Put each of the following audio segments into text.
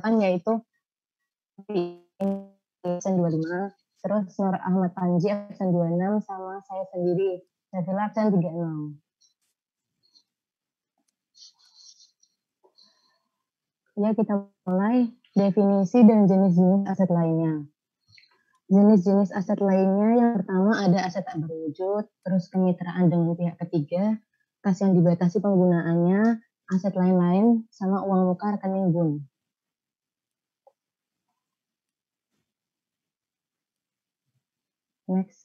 kan yaitu absen 25, terus Nur Ahmad Panji absen 26 sama saya sendiri. Nabila absen 36. Ya, kita mulai definisi dan jenis-jenis aset lainnya. Jenis-jenis aset lainnya yang pertama ada aset tak berwujud, terus kemitraan dengan pihak ketiga, kas yang dibatasi penggunaannya, aset lain-lain, sama uang muka rekening bun. Next.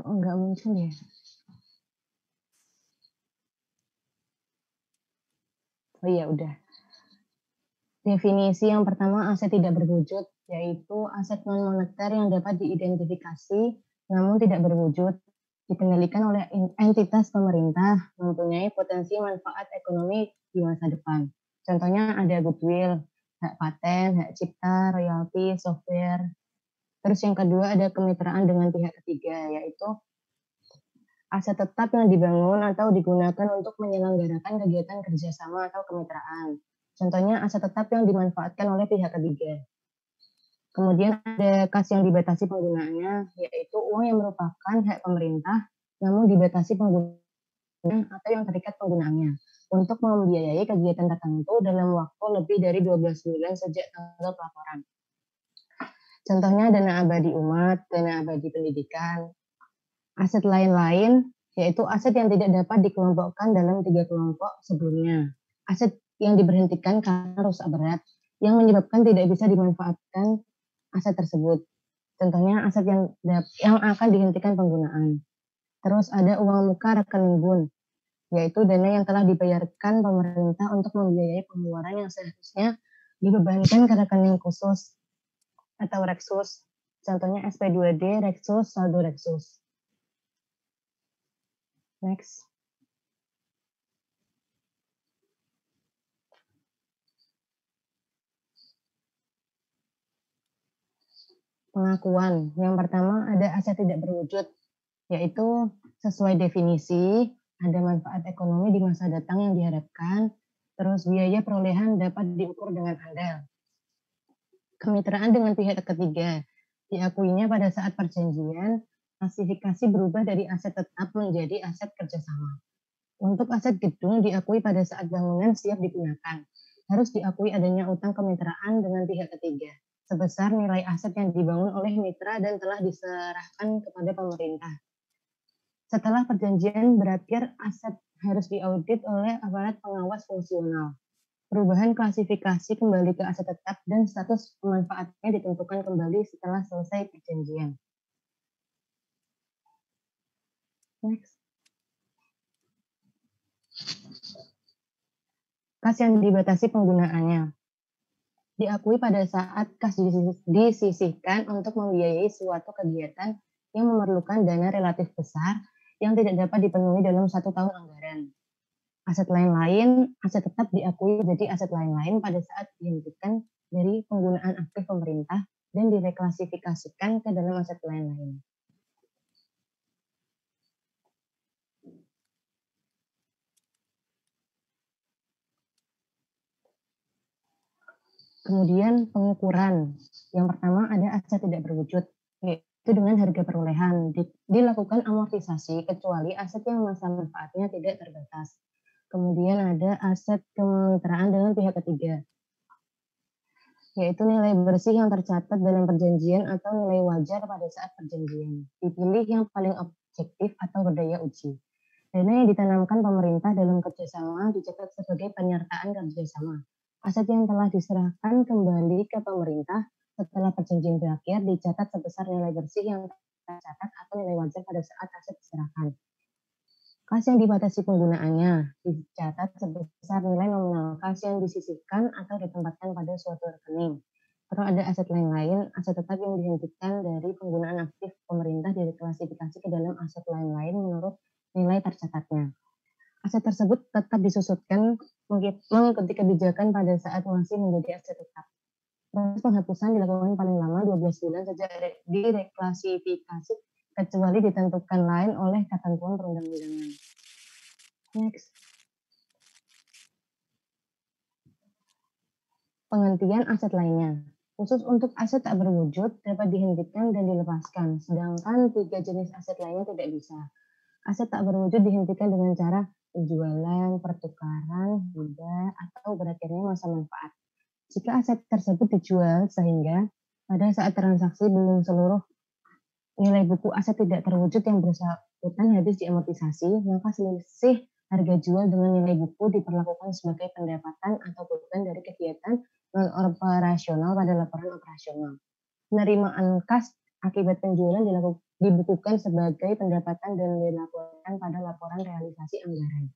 Oh, nggak muncul ya? Oh iya udah. Definisi yang pertama aset tidak berwujud yaitu aset non moneter yang dapat diidentifikasi namun tidak berwujud dikendalikan oleh entitas pemerintah mempunyai potensi manfaat ekonomi di masa depan. Contohnya ada goodwill, hak paten, hak cipta, royalti, software. Terus yang kedua ada kemitraan dengan pihak ketiga yaitu aset tetap yang dibangun atau digunakan untuk menyelenggarakan kegiatan kerjasama atau kemitraan. Contohnya aset tetap yang dimanfaatkan oleh pihak ketiga. Kemudian ada kas yang dibatasi penggunaannya, yaitu uang yang merupakan hak pemerintah, namun dibatasi penggunaannya atau yang terikat penggunaannya untuk membiayai kegiatan tertentu dalam waktu lebih dari 12 bulan sejak tanggal pelaporan. Contohnya dana abadi umat, dana abadi pendidikan, aset lain-lain, yaitu aset yang tidak dapat dikelompokkan dalam tiga kelompok sebelumnya. Aset yang diberhentikan karena rusak berat yang menyebabkan tidak bisa dimanfaatkan aset tersebut. Contohnya aset yang yang akan dihentikan penggunaan. Terus ada uang muka rekening bun, yaitu dana yang telah dibayarkan pemerintah untuk membiayai pengeluaran yang seharusnya dibebankan ke rekening khusus atau reksus. Contohnya SP2D, reksus, saldo reksus. Next. pengakuan. Yang pertama ada aset tidak berwujud, yaitu sesuai definisi ada manfaat ekonomi di masa datang yang diharapkan, terus biaya perolehan dapat diukur dengan andal. Kemitraan dengan pihak ketiga diakuinya pada saat perjanjian klasifikasi berubah dari aset tetap menjadi aset kerjasama. Untuk aset gedung diakui pada saat bangunan siap digunakan. Harus diakui adanya utang kemitraan dengan pihak ketiga sebesar nilai aset yang dibangun oleh mitra dan telah diserahkan kepada pemerintah. Setelah perjanjian berakhir, aset harus diaudit oleh aparat pengawas fungsional. Perubahan klasifikasi kembali ke aset tetap dan status pemanfaatannya ditentukan kembali setelah selesai perjanjian. Next. Kas yang dibatasi penggunaannya diakui pada saat kas disisihkan untuk membiayai suatu kegiatan yang memerlukan dana relatif besar yang tidak dapat dipenuhi dalam satu tahun anggaran. Aset lain-lain, aset tetap diakui jadi aset lain-lain pada saat dihentikan dari penggunaan aktif pemerintah dan direklasifikasikan ke dalam aset lain-lain. Kemudian pengukuran. Yang pertama ada aset tidak berwujud, yaitu dengan harga perolehan. Dilakukan amortisasi kecuali aset yang masa manfaatnya tidak terbatas. Kemudian ada aset kemitraan dengan pihak ketiga, yaitu nilai bersih yang tercatat dalam perjanjian atau nilai wajar pada saat perjanjian. Dipilih yang paling objektif atau berdaya uji. Dana yang ditanamkan pemerintah dalam kerjasama dicatat sebagai penyertaan kerjasama Aset yang telah diserahkan kembali ke pemerintah setelah perjanjian berakhir dicatat sebesar nilai bersih yang tercatat atau nilai wajar pada saat aset diserahkan. Kas yang dibatasi penggunaannya dicatat sebesar nilai nominal kas yang disisihkan atau ditempatkan pada suatu rekening. Kalau ada aset lain-lain, aset tetap yang dihentikan dari penggunaan aktif pemerintah direklasifikasi ke dalam aset lain-lain menurut nilai tercatatnya aset tersebut tetap disusutkan mengikuti kebijakan pada saat masih menjadi aset tetap. Proses penghapusan dilakukan paling lama 12 bulan sejak direklasifikasi kecuali ditentukan lain oleh ketentuan perundang-undangan. Next. Penghentian aset lainnya. Khusus untuk aset tak berwujud dapat dihentikan dan dilepaskan, sedangkan tiga jenis aset lainnya tidak bisa aset tak berwujud dihentikan dengan cara penjualan, pertukaran, hingga atau berakhirnya masa manfaat. Jika aset tersebut dijual sehingga pada saat transaksi belum seluruh nilai buku aset tidak terwujud yang bersangkutan habis diamortisasi, maka selisih harga jual dengan nilai buku diperlakukan sebagai pendapatan atau beban dari kegiatan non-operasional pada laporan operasional. Penerimaan kas akibat penjualan dilakukan dibukukan sebagai pendapatan dan dilaporkan pada laporan realisasi anggaran.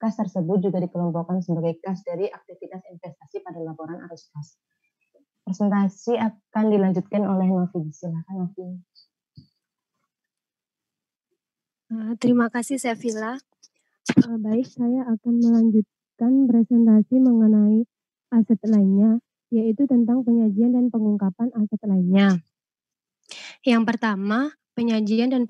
Kas tersebut juga dikelompokkan sebagai kas dari aktivitas investasi pada laporan arus kas. Presentasi akan dilanjutkan oleh Novi. Silakan Novi. Eh, terima kasih Sevilla. Eh, baik, saya akan melanjutkan presentasi mengenai aset lainnya, yaitu tentang penyajian dan pengungkapan aset lainnya. Yang pertama, penyajian dan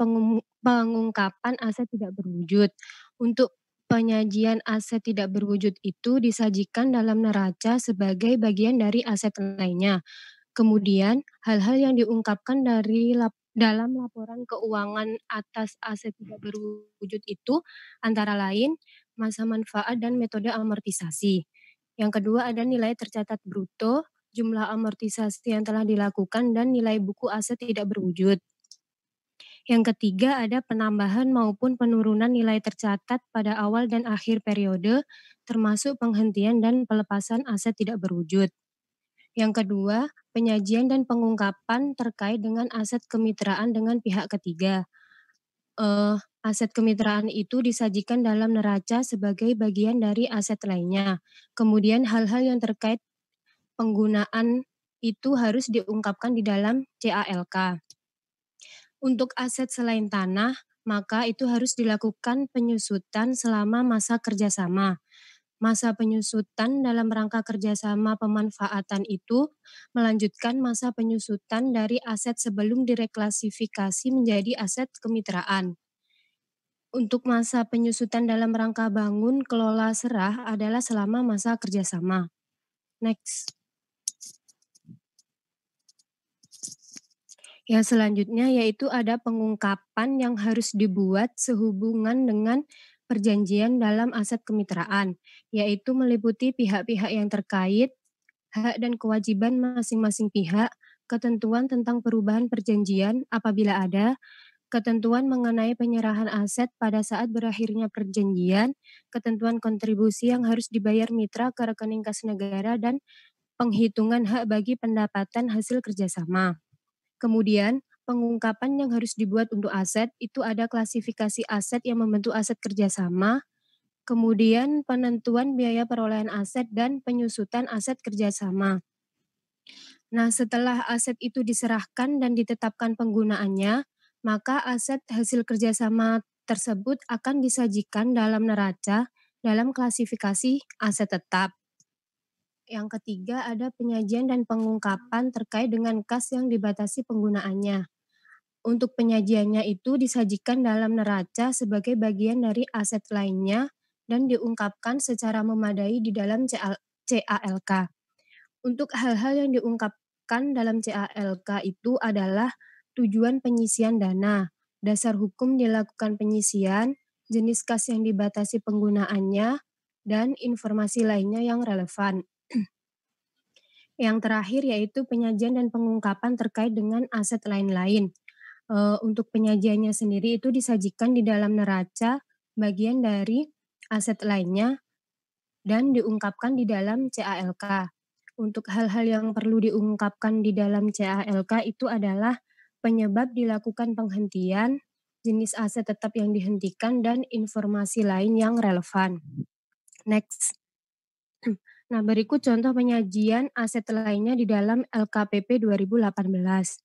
pengungkapan aset tidak berwujud. Untuk penyajian aset tidak berwujud itu disajikan dalam neraca sebagai bagian dari aset lainnya. Kemudian, hal-hal yang diungkapkan dari lap dalam laporan keuangan atas aset tidak berwujud itu antara lain masa manfaat dan metode amortisasi. Yang kedua ada nilai tercatat bruto, jumlah amortisasi yang telah dilakukan dan nilai buku aset tidak berwujud. Yang ketiga ada penambahan maupun penurunan nilai tercatat pada awal dan akhir periode, termasuk penghentian dan pelepasan aset tidak berwujud. Yang kedua, penyajian dan pengungkapan terkait dengan aset kemitraan dengan pihak ketiga. Uh, aset kemitraan itu disajikan dalam neraca sebagai bagian dari aset lainnya. Kemudian hal-hal yang terkait penggunaan itu harus diungkapkan di dalam CALK. Untuk aset selain tanah, maka itu harus dilakukan penyusutan selama masa kerjasama. Masa penyusutan dalam rangka kerjasama pemanfaatan itu melanjutkan masa penyusutan dari aset sebelum direklasifikasi menjadi aset kemitraan. Untuk masa penyusutan dalam rangka bangun kelola serah adalah selama masa kerjasama. Next. Yang selanjutnya yaitu ada pengungkapan yang harus dibuat sehubungan dengan perjanjian dalam aset kemitraan, yaitu meliputi pihak-pihak yang terkait, hak dan kewajiban masing-masing pihak, ketentuan tentang perubahan perjanjian apabila ada, ketentuan mengenai penyerahan aset pada saat berakhirnya perjanjian, ketentuan kontribusi yang harus dibayar mitra ke rekening kas negara, dan penghitungan hak bagi pendapatan hasil kerjasama. Kemudian, pengungkapan yang harus dibuat untuk aset itu ada klasifikasi aset yang membentuk aset kerjasama, kemudian penentuan biaya perolehan aset dan penyusutan aset kerjasama. Nah, setelah aset itu diserahkan dan ditetapkan penggunaannya, maka aset hasil kerjasama tersebut akan disajikan dalam neraca dalam klasifikasi aset tetap. Yang ketiga ada penyajian dan pengungkapan terkait dengan kas yang dibatasi penggunaannya. Untuk penyajiannya itu disajikan dalam neraca sebagai bagian dari aset lainnya dan diungkapkan secara memadai di dalam CALK. Untuk hal-hal yang diungkapkan dalam CALK itu adalah tujuan penyisian dana, dasar hukum dilakukan penyisian, jenis kas yang dibatasi penggunaannya, dan informasi lainnya yang relevan. Yang terakhir yaitu penyajian dan pengungkapan terkait dengan aset lain-lain. Uh, untuk penyajiannya sendiri itu disajikan di dalam neraca bagian dari aset lainnya dan diungkapkan di dalam CALK. Untuk hal-hal yang perlu diungkapkan di dalam CALK itu adalah penyebab dilakukan penghentian, jenis aset tetap yang dihentikan, dan informasi lain yang relevan. Next. Nah, berikut contoh penyajian aset lainnya di dalam LKPP 2018.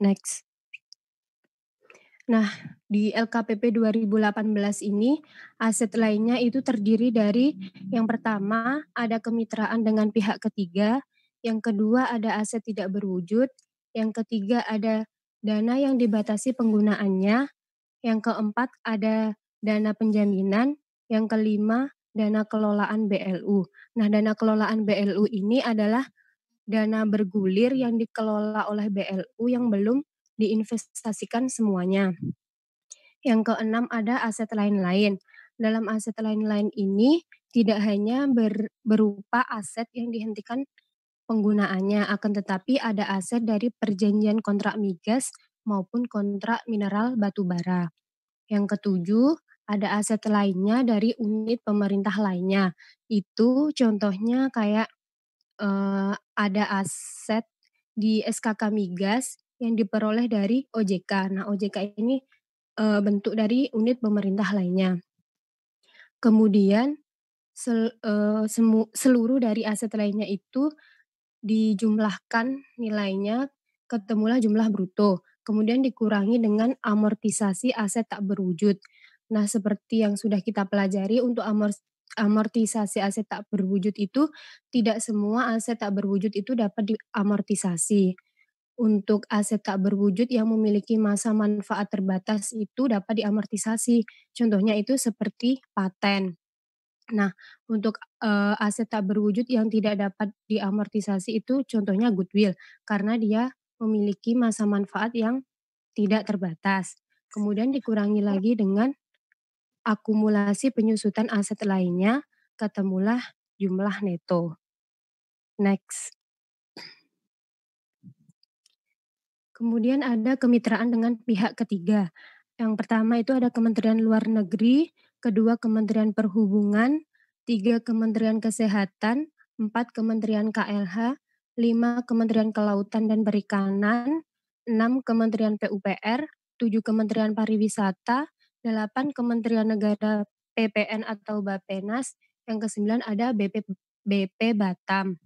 Next. Nah, di LKPP 2018 ini aset lainnya itu terdiri dari yang pertama ada kemitraan dengan pihak ketiga, yang kedua ada aset tidak berwujud, yang ketiga ada dana yang dibatasi penggunaannya, yang keempat ada dana penjaminan, yang kelima dana kelolaan BLU. Nah, dana kelolaan BLU ini adalah dana bergulir yang dikelola oleh BLU yang belum diinvestasikan semuanya. Yang keenam ada aset lain-lain. Dalam aset lain-lain ini tidak hanya ber, berupa aset yang dihentikan penggunaannya, akan tetapi ada aset dari perjanjian kontrak migas maupun kontrak mineral batu bara. Yang ketujuh, ada aset lainnya dari unit pemerintah lainnya. Itu contohnya kayak uh, ada aset di SKK Migas yang diperoleh dari OJK. Nah, OJK ini uh, bentuk dari unit pemerintah lainnya. Kemudian sel, uh, semu, seluruh dari aset lainnya itu dijumlahkan nilainya ketemulah jumlah bruto kemudian dikurangi dengan amortisasi aset tak berwujud Nah, seperti yang sudah kita pelajari untuk amortisasi aset tak berwujud itu tidak semua aset tak berwujud itu dapat diamortisasi. Untuk aset tak berwujud yang memiliki masa manfaat terbatas itu dapat diamortisasi. Contohnya itu seperti paten. Nah, untuk uh, aset tak berwujud yang tidak dapat diamortisasi itu contohnya goodwill karena dia memiliki masa manfaat yang tidak terbatas. Kemudian dikurangi iya. lagi dengan akumulasi penyusutan aset lainnya, ketemulah jumlah neto. Next. Kemudian ada kemitraan dengan pihak ketiga. Yang pertama itu ada Kementerian Luar Negeri, kedua Kementerian Perhubungan, tiga Kementerian Kesehatan, empat Kementerian KLH, lima Kementerian Kelautan dan Perikanan, enam Kementerian PUPR, tujuh Kementerian Pariwisata, 8 Kementerian Negara PPN atau Bapenas, yang kesembilan ada BP BP Batam.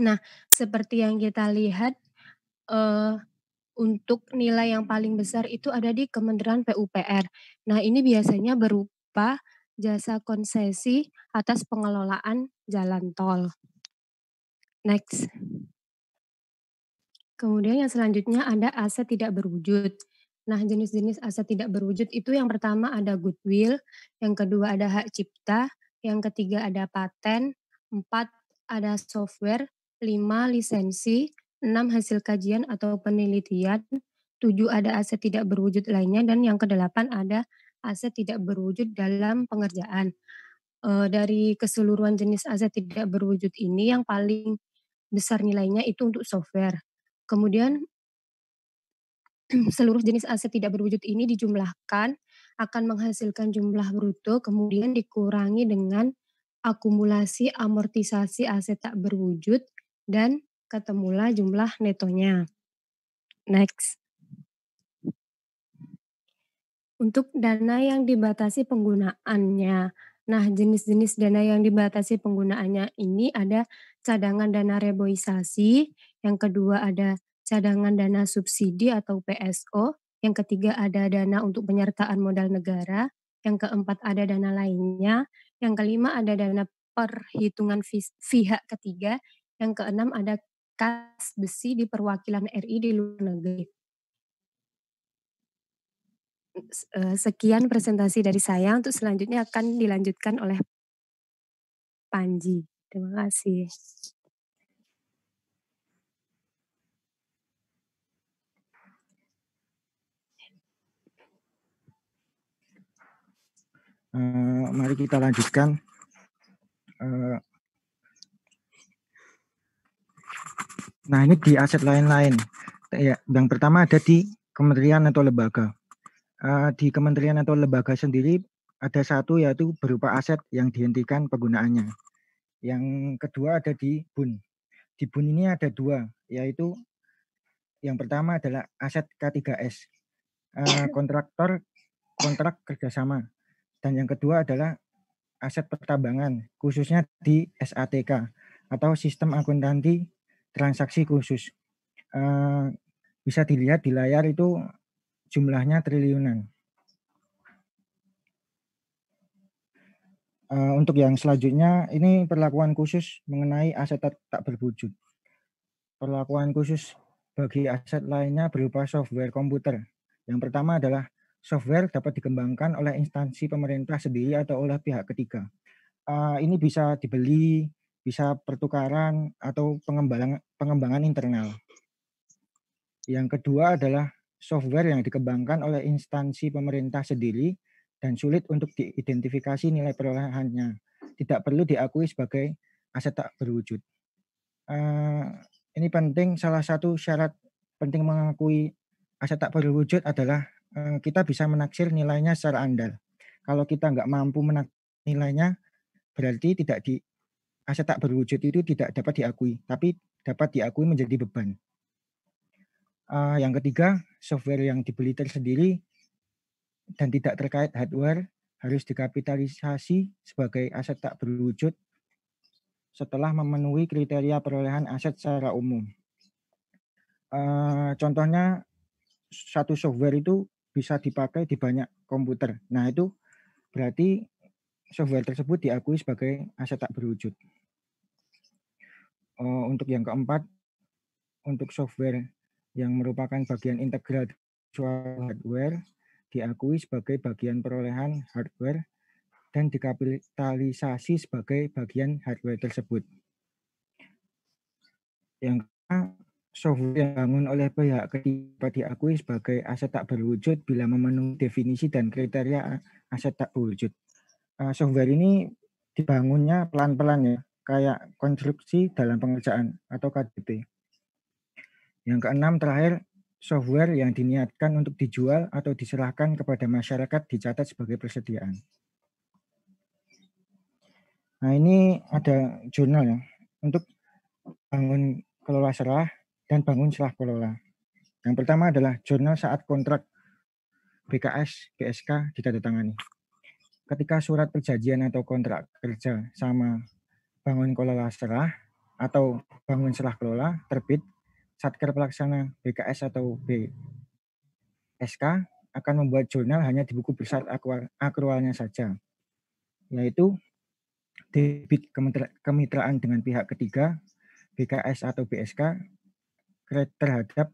Nah, seperti yang kita lihat eh, untuk nilai yang paling besar itu ada di Kementerian PUPR. Nah, ini biasanya berupa jasa konsesi atas pengelolaan jalan tol. Next. Kemudian yang selanjutnya ada aset tidak berwujud. Nah, jenis-jenis aset tidak berwujud itu yang pertama ada goodwill, yang kedua ada hak cipta, yang ketiga ada paten, empat ada software, lima lisensi, enam hasil kajian atau penelitian, tujuh ada aset tidak berwujud lainnya, dan yang kedelapan ada aset tidak berwujud dalam pengerjaan. E, dari keseluruhan jenis aset tidak berwujud ini yang paling besar nilainya itu untuk software. Kemudian seluruh jenis aset tidak berwujud ini dijumlahkan akan menghasilkan jumlah bruto kemudian dikurangi dengan akumulasi amortisasi aset tak berwujud dan ketemulah jumlah netonya. Next. Untuk dana yang dibatasi penggunaannya. Nah, jenis-jenis dana yang dibatasi penggunaannya ini ada cadangan dana reboisasi, yang kedua ada cadangan dana subsidi atau PSO, yang ketiga ada dana untuk penyertaan modal negara, yang keempat ada dana lainnya, yang kelima ada dana perhitungan pihak ketiga, yang keenam ada kas besi di perwakilan RI di luar negeri. E, sekian presentasi dari saya. Untuk selanjutnya akan dilanjutkan oleh Panji. Terima kasih. uh, mari kita lanjutkan. Uh, nah ini di aset lain-lain. Ya, yang pertama ada di kementerian atau lembaga. Eh, di kementerian atau lembaga sendiri ada satu yaitu berupa aset yang dihentikan penggunaannya. Yang kedua ada di BUN. Di BUN ini ada dua, yaitu yang pertama adalah aset K3S, kontraktor kontrak kerjasama dan yang kedua adalah aset pertambangan, khususnya di SATK atau sistem akuntansi transaksi khusus. Uh, bisa dilihat di layar itu jumlahnya triliunan. Uh, untuk yang selanjutnya, ini perlakuan khusus mengenai aset tak, tak berwujud. Perlakuan khusus bagi aset lainnya berupa software komputer. Yang pertama adalah software dapat dikembangkan oleh instansi pemerintah sendiri atau oleh pihak ketiga. Eh, ini bisa dibeli, bisa pertukaran atau pengembangan pengembangan internal. Yang kedua adalah software yang dikembangkan oleh instansi pemerintah sendiri dan sulit untuk diidentifikasi nilai perolehannya. Tidak perlu diakui sebagai aset tak berwujud. Eh, ini penting salah satu syarat penting mengakui aset tak berwujud adalah Eh, kita bisa menaksir nilainya secara andal. Kalau kita nggak mampu menaksir nilainya, berarti tidak di aset tak berwujud itu tidak dapat diakui, tapi dapat diakui menjadi beban. Uh, yang ketiga, software yang dibeli tersendiri dan tidak terkait hardware harus dikapitalisasi sebagai aset tak berwujud setelah memenuhi kriteria perolehan aset secara umum. Uh, contohnya satu software itu bisa dipakai di banyak komputer. Nah, itu berarti software tersebut diakui sebagai aset tak berwujud. Oh, untuk yang keempat, untuk software yang merupakan bagian integral suatu hardware diakui sebagai bagian perolehan hardware dan dikapitalisasi sebagai bagian hardware tersebut. Yang software yang dibangun oleh pihak ketiga diakui sebagai aset tak berwujud bila memenuhi definisi dan kriteria aset tak berwujud. Uh, software ini dibangunnya pelan-pelan ya, kayak konstruksi dalam pengerjaan atau KDP. Yang keenam terakhir, software yang diniatkan untuk dijual atau diserahkan kepada masyarakat dicatat sebagai persediaan. Nah ini ada jurnal ya, untuk bangun kelola serah dan bangun setelah kelola. Yang pertama adalah jurnal saat kontrak BKS, BSK ditandatangani. Ketika surat perjanjian atau kontrak kerja sama bangun kelola serah atau bangun serah kelola terbit, Satker Pelaksana BKS atau BSK akan membuat jurnal hanya di buku besar akrualnya saja, yaitu debit kemitraan dengan pihak ketiga, BKS atau BSK terhadap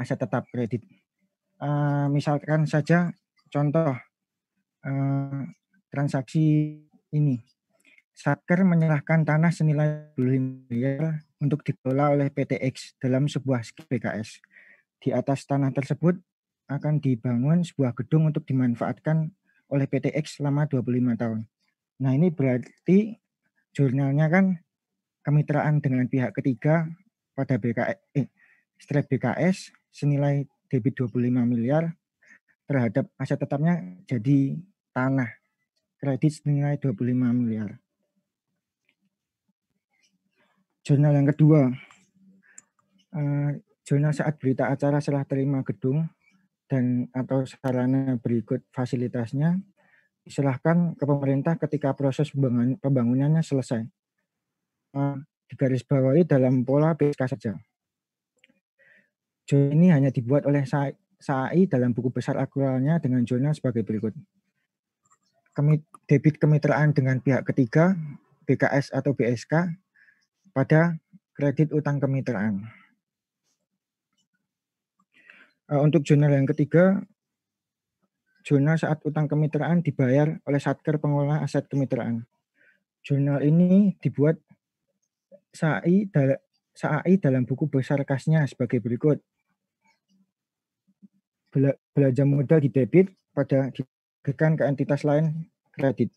aset tetap kredit. Uh, misalkan saja contoh uh, transaksi ini. Saker menyerahkan tanah senilai 25 miliar untuk dikelola oleh PTX dalam sebuah BKS. Di atas tanah tersebut akan dibangun sebuah gedung untuk dimanfaatkan oleh PTX selama 25 tahun. Nah ini berarti jurnalnya kan kemitraan dengan pihak ketiga pada BKS, eh, strip BKS senilai debit 25 miliar terhadap aset tetapnya jadi tanah kredit senilai 25 miliar. Jurnal yang kedua, eh, jurnal saat berita acara setelah terima gedung dan atau sarana berikut fasilitasnya diserahkan ke pemerintah ketika proses pembangunannya selesai. Uh, digarisbawahi dalam pola BSK saja. Jurnal ini hanya dibuat oleh SAI dalam buku besar akuralnya dengan jurnal sebagai berikut. debit kemitraan dengan pihak ketiga, BKS atau BSK, pada kredit utang kemitraan. E, untuk jurnal yang ketiga, jurnal saat utang kemitraan dibayar oleh Satker Pengelola Aset Kemitraan. Jurnal ini dibuat SAI dalam buku besar kasnya sebagai berikut bela belanja modal di debit pada diberikan ke entitas lain kredit.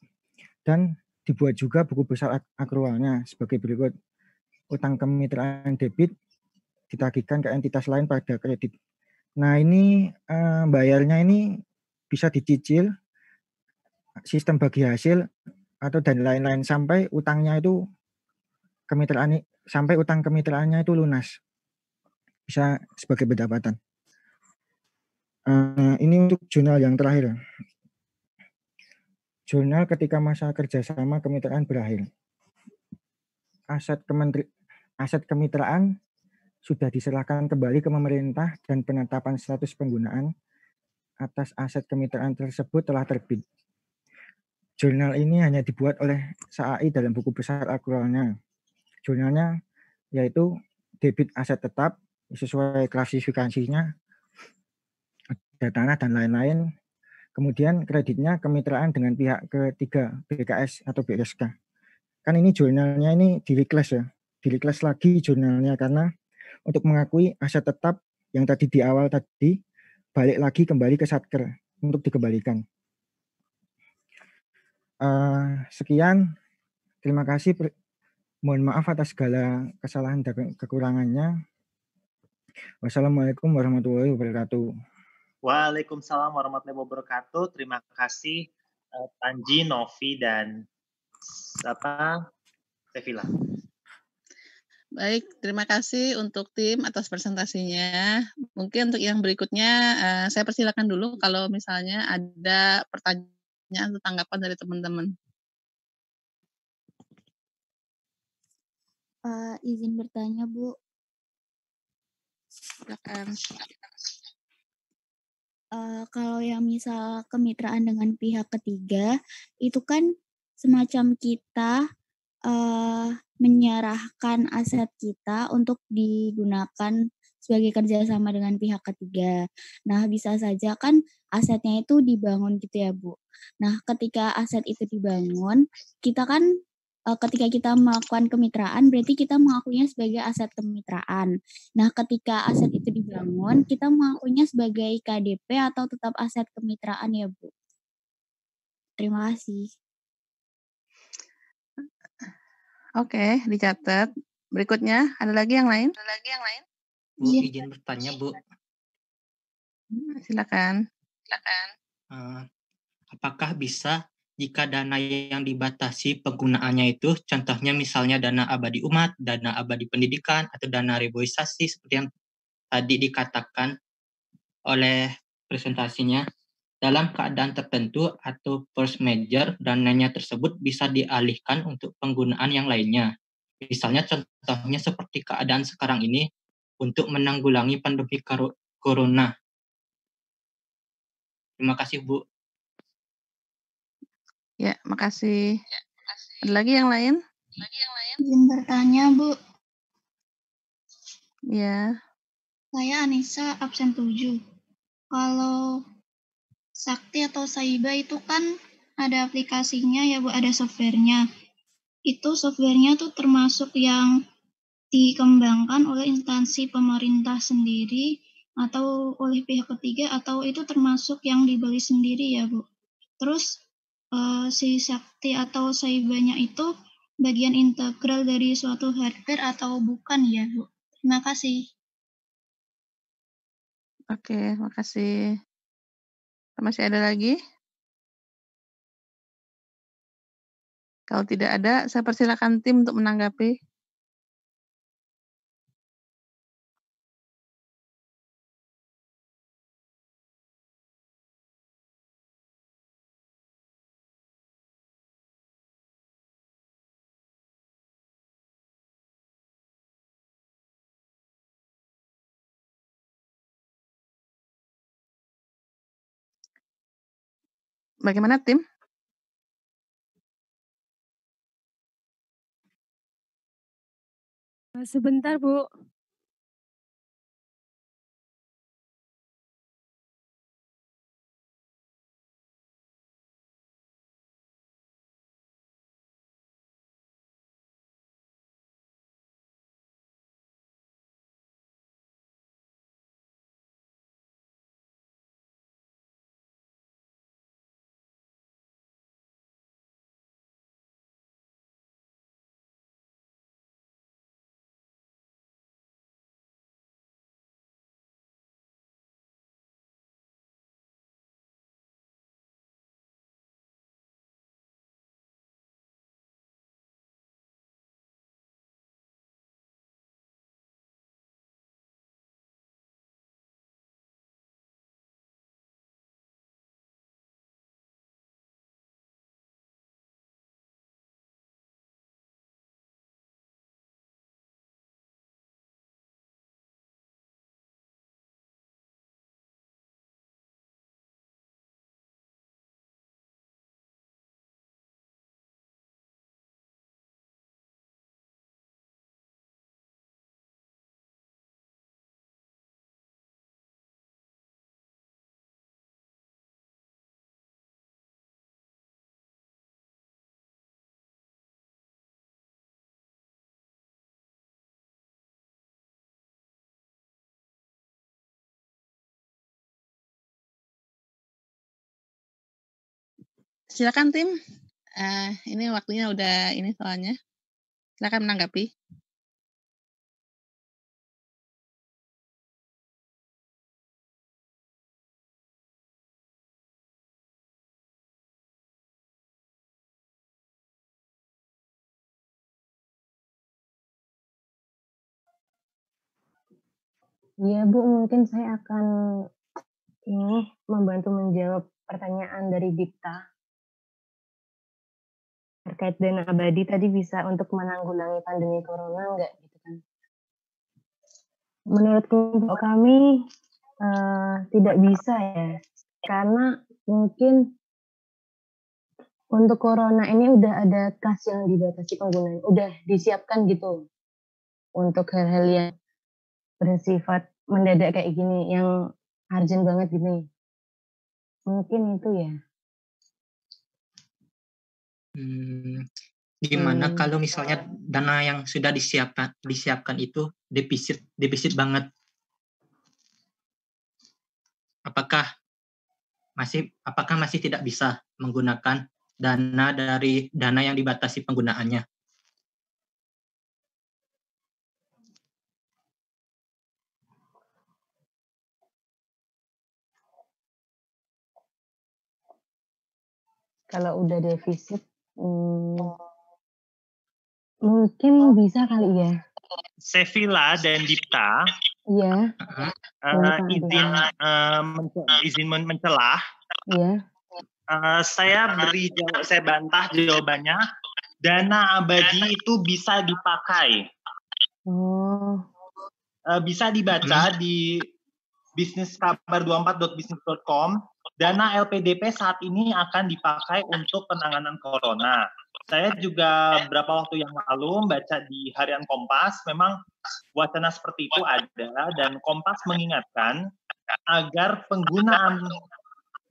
Dan dibuat juga buku besar ak akrualnya sebagai berikut. Utang kemitraan debit ditagihkan ke entitas lain pada kredit. Nah ini eh, bayarnya ini bisa dicicil sistem bagi hasil atau dan lain-lain sampai utangnya itu kemitraan sampai utang kemitraannya itu lunas bisa sebagai pendapatan. Uh, ini untuk jurnal yang terakhir. Jurnal ketika masa kerjasama kemitraan berakhir. Aset kementeri, aset kemitraan sudah diserahkan kembali ke pemerintah dan penetapan status penggunaan atas aset kemitraan tersebut telah terbit. Jurnal ini hanya dibuat oleh SAI dalam buku besar akuralnya. Jurnalnya yaitu debit aset tetap sesuai klasifikasinya harga tanah dan lain-lain. Kemudian kreditnya kemitraan dengan pihak ketiga BKS atau BSK. Kan ini jurnalnya ini di request ya, di request lagi jurnalnya karena untuk mengakui aset tetap yang tadi di awal tadi balik lagi kembali ke satker untuk dikembalikan. Uh, sekian, terima kasih. Mohon maaf atas segala kesalahan dan kekurangannya. Wassalamualaikum warahmatullahi wabarakatuh. Waalaikumsalam warahmatullahi wabarakatuh. Terima kasih uh, Panji, Novi dan apa Sevilla. Baik, terima kasih untuk tim atas presentasinya. Mungkin untuk yang berikutnya, uh, saya persilakan dulu kalau misalnya ada pertanyaan atau tanggapan dari teman-teman. Uh, izin bertanya, Bu. Silakan. Uh, kalau yang misal kemitraan dengan pihak ketiga, itu kan semacam kita uh, menyerahkan aset kita untuk digunakan sebagai kerjasama dengan pihak ketiga. Nah, bisa saja kan asetnya itu dibangun gitu ya, Bu. Nah, ketika aset itu dibangun, kita kan Eh, ketika kita melakukan kemitraan berarti kita mengakuinya sebagai aset kemitraan. Nah, ketika aset itu dibangun, kita mengakuinya sebagai KDP atau tetap aset kemitraan ya, Bu. Terima kasih. Oke, dicatat. Berikutnya, ada lagi yang lain? Ada lagi yang lain? Bu, ya. izin bertanya, Bu. Hmm, silakan. Silakan. Uh, apakah bisa jika dana yang dibatasi penggunaannya itu, contohnya misalnya dana abadi umat, dana abadi pendidikan, atau dana reboisasi seperti yang tadi dikatakan oleh presentasinya, dalam keadaan tertentu atau first major, dananya tersebut bisa dialihkan untuk penggunaan yang lainnya. Misalnya contohnya seperti keadaan sekarang ini untuk menanggulangi pandemi corona. Terima kasih Bu. Ya, ya, makasih. Ada lagi yang lain? Lagi yang lain? ingin bertanya, Bu. Ya. Saya Anissa, absen 7. Kalau Sakti atau Saiba itu kan ada aplikasinya ya Bu, ada softwarenya. Itu softwarenya tuh termasuk yang dikembangkan oleh instansi pemerintah sendiri atau oleh pihak ketiga atau itu termasuk yang dibeli sendiri ya Bu. Terus uh, si sakti atau si banyak itu bagian integral dari suatu hardware atau bukan ya, Bu? Terima kasih. Oke, makasih. Masih ada lagi? Kalau tidak ada, saya persilakan tim untuk menanggapi. Bagaimana tim? Sebentar, Bu. Silakan tim. Uh, ini waktunya udah ini soalnya. Silakan menanggapi. Iya Bu, mungkin saya akan ini membantu menjawab pertanyaan dari Dipta terkait dana abadi tadi bisa untuk menanggulangi pandemi corona enggak gitu kan. Menurut kelompok kami uh, tidak bisa ya. Karena mungkin untuk corona ini udah ada kas yang dibatasi penggunaan, udah disiapkan gitu untuk hal-hal yang bersifat mendadak kayak gini, yang urgent banget gini. Mungkin itu ya. Hmm, gimana hmm. kalau misalnya dana yang sudah disiapkan disiapkan itu defisit defisit banget? Apakah masih apakah masih tidak bisa menggunakan dana dari dana yang dibatasi penggunaannya? Kalau udah defisit Hmm, mungkin oh. bisa kali ya. Sevilla dan Dipta. Iya. Uh, izin uh, men izin men mencelah. Iya. Uh, saya beri jawab, saya bantah jawabannya. Dana abadi itu bisa dipakai. Oh. Uh, bisa dibaca hmm. di bisniskabar24.bisnis.com. Uh, Dana LPDP saat ini akan dipakai untuk penanganan corona. Saya juga beberapa waktu yang lalu baca di harian Kompas, memang wacana seperti itu ada dan Kompas mengingatkan agar penggunaan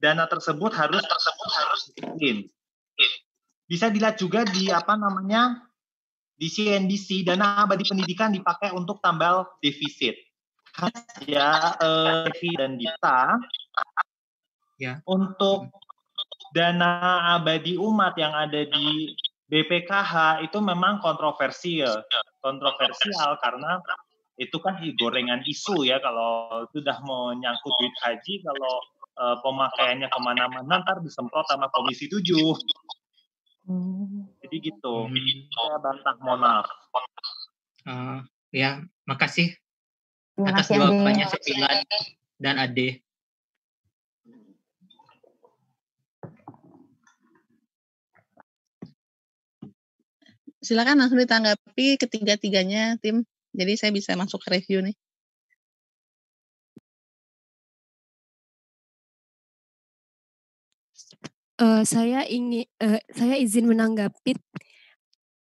dana tersebut harus tersebut harus disiplin. Bisa dilihat juga di apa namanya di CNBC dana abadi pendidikan dipakai untuk tambal defisit. Hanya eh, dan Dita ya untuk hmm. dana abadi umat yang ada di BPKH itu memang kontroversial kontroversial karena itu kan gorengan isu ya kalau sudah menyangkut duit haji kalau e, pemakaiannya kemana-mana ntar disemprot sama komisi 7 hmm. jadi gitu hmm. saya bantah monar uh, ah, ya makasih atas jawabannya Sepilan dan Ade silakan langsung ditanggapi ketiga-tiganya tim. Jadi saya bisa masuk ke review nih. Uh, saya ingin uh, eh, saya izin menanggapi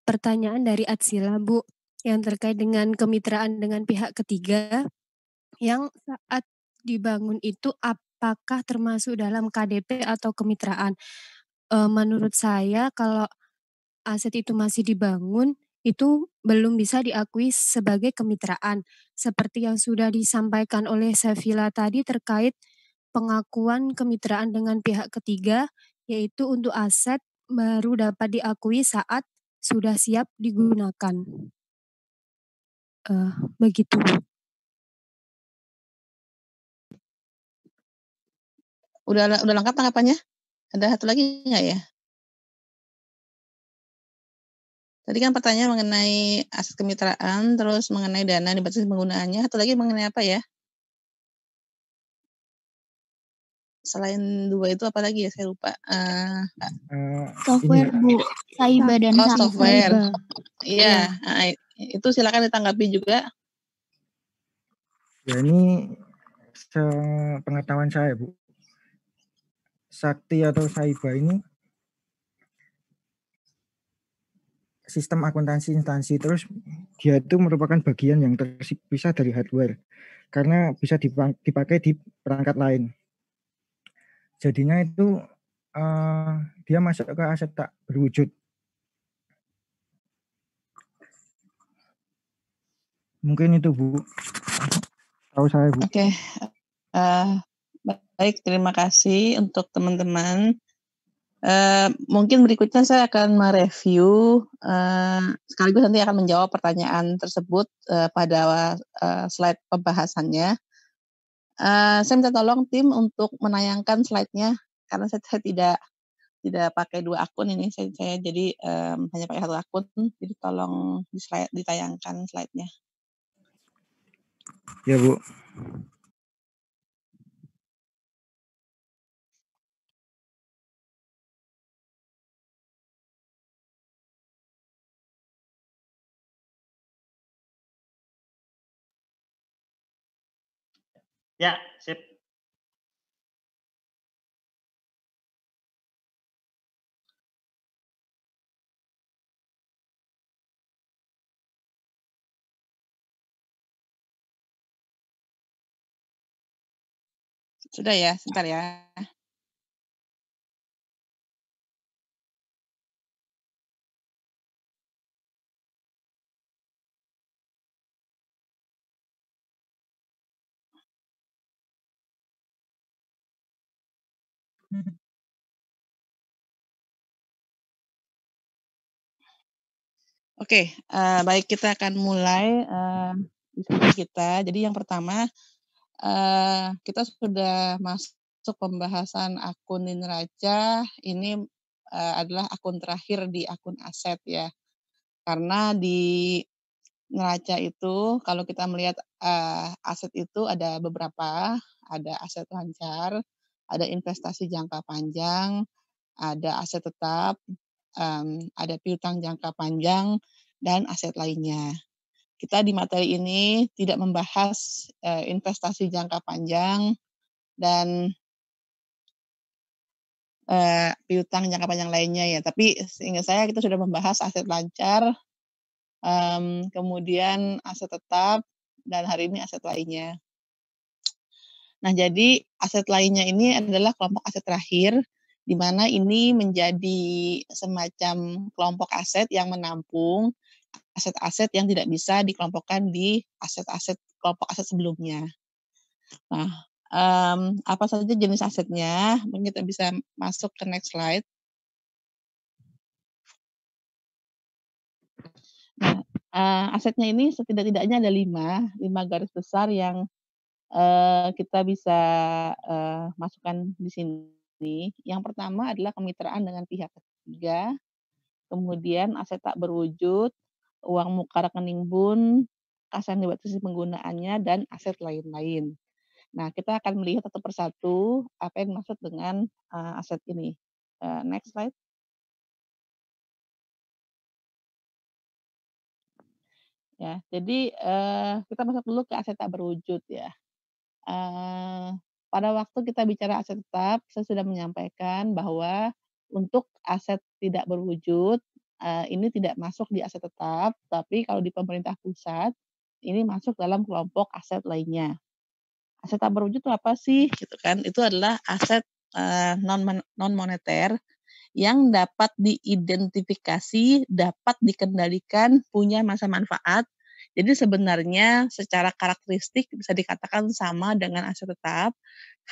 pertanyaan dari Atsila Bu yang terkait dengan kemitraan dengan pihak ketiga yang saat dibangun itu apakah termasuk dalam KDP atau kemitraan? Uh, menurut saya kalau aset itu masih dibangun, itu belum bisa diakui sebagai kemitraan, seperti yang sudah disampaikan oleh Sevilla tadi terkait pengakuan kemitraan dengan pihak ketiga, yaitu untuk aset baru dapat diakui saat sudah siap digunakan. Uh, begitu. Udah udah lengkap tanggapannya? Ada satu lagi nggak ya? Tadi kan pertanyaan mengenai aset kemitraan, terus mengenai dana dibatasi penggunaannya, atau lagi mengenai apa ya? Selain dua itu apa lagi ya? Saya lupa. Uh, software ya. Bu, Saiba dan Oh, software. Iya, nah, itu silakan ditanggapi juga. Ya ini pengetahuan saya Bu. Sakti atau Saiba ini sistem akuntansi instansi terus dia itu merupakan bagian yang terpisah dari hardware karena bisa dipakai di perangkat lain. Jadinya itu uh, dia masuk ke aset tak berwujud. Mungkin itu Bu. Tahu saya Bu. Oke. Okay. Uh, eh, baik, terima kasih untuk teman-teman Eh, mungkin berikutnya saya akan mereview uh, sekaligus nanti akan menjawab pertanyaan tersebut uh, pada uh, slide pembahasannya. Uh, saya minta tolong tim untuk menayangkan slide-nya karena saya, saya tidak tidak pakai dua akun ini saya, saya jadi um, hanya pakai satu akun jadi tolong di ditayangkan slide-nya. Ya Bu. Ya, sip. Sudah ya, sebentar ya. Mmm. Oke, uh, baik kita akan mulai uh, kita. Jadi yang pertama uh, kita sudah masuk pembahasan akun di neraca. Ini uh, adalah akun terakhir di akun aset ya. Karena di neraca itu kalau kita melihat uh, aset itu ada beberapa, ada aset lancar, ada investasi jangka panjang, ada aset tetap, um, ada piutang jangka panjang, dan aset lainnya. Kita di materi ini tidak membahas uh, investasi jangka panjang dan uh, piutang jangka panjang lainnya ya. Tapi seingat saya kita sudah membahas aset lancar, um, kemudian aset tetap, dan hari ini aset lainnya. Nah, jadi aset lainnya ini adalah kelompok aset terakhir, di mana ini menjadi semacam kelompok aset yang menampung aset-aset yang tidak bisa dikelompokkan di aset-aset kelompok aset sebelumnya. Nah, um, apa saja jenis asetnya? Mungkin kita bisa masuk ke next slide. Nah, uh, asetnya ini setidak-tidaknya ada lima, lima garis besar yang Eh, kita bisa uh, masukkan di sini. Yang pertama adalah kemitraan dengan pihak ketiga, kemudian aset tak berwujud, uang muka rekening bun, kas yang dibatasi penggunaannya, dan aset lain-lain. Nah, kita akan melihat satu persatu apa yang dimaksud dengan uh, aset ini. Uh, next slide. Ya, jadi uh, kita masuk dulu ke aset tak berwujud ya. Eh, pada waktu kita bicara aset tetap, saya sudah menyampaikan bahwa untuk aset tidak berwujud eh, ini tidak masuk di aset tetap, tapi kalau di pemerintah pusat ini masuk dalam kelompok aset lainnya. Aset tak berwujud itu apa sih? Gitu kan? Itu adalah aset eh, non moneter yang dapat diidentifikasi, dapat dikendalikan, punya masa manfaat jadi sebenarnya secara karakteristik bisa dikatakan sama dengan aset tetap,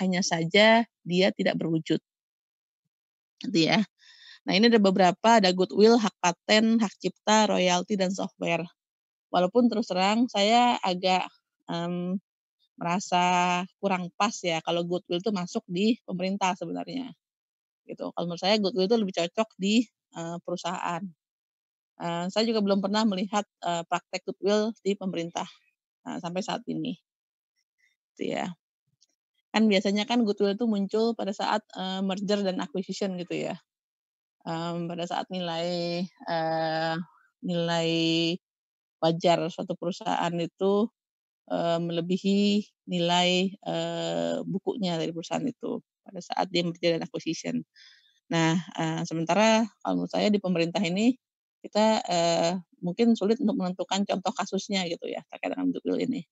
hanya saja dia tidak berwujud. Gitu ya. Nah ini ada beberapa, ada goodwill, hak paten, hak cipta, royalti, dan software. Walaupun terus terang saya agak um, merasa kurang pas ya kalau goodwill itu masuk di pemerintah sebenarnya. Gitu. Kalau menurut saya goodwill itu lebih cocok di uh, perusahaan Eh, saya juga belum pernah melihat uh, praktek goodwill di pemerintah uh, sampai saat ini. Itu ya. Kan biasanya kan goodwill itu muncul pada saat uh, merger dan acquisition gitu ya. Um, pada saat nilai uh, nilai wajar suatu perusahaan itu uh, melebihi nilai uh, bukunya dari perusahaan itu pada saat dia merger dan acquisition. Nah, uh, sementara kalau menurut saya di pemerintah ini kita eh, mungkin sulit untuk menentukan contoh kasusnya gitu ya terkait dengan bedugil ini.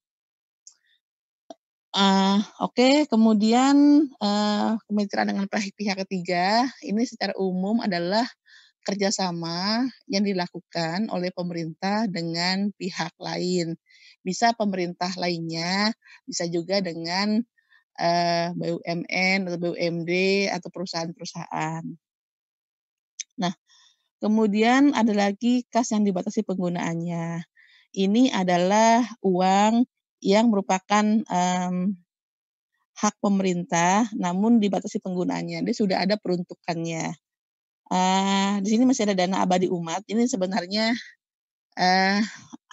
Uh, Oke, okay. kemudian uh, kemitraan dengan pihak, pihak ketiga ini secara umum adalah kerjasama yang dilakukan oleh pemerintah dengan pihak lain. Bisa pemerintah lainnya, bisa juga dengan uh, eh, BUMN atau BUMD atau perusahaan-perusahaan. Nah, Kemudian ada lagi kas yang dibatasi penggunaannya. Ini adalah uang yang merupakan um, hak pemerintah, namun dibatasi penggunaannya. Dia sudah ada peruntukannya. Uh, di sini masih ada dana abadi umat. Ini sebenarnya uh,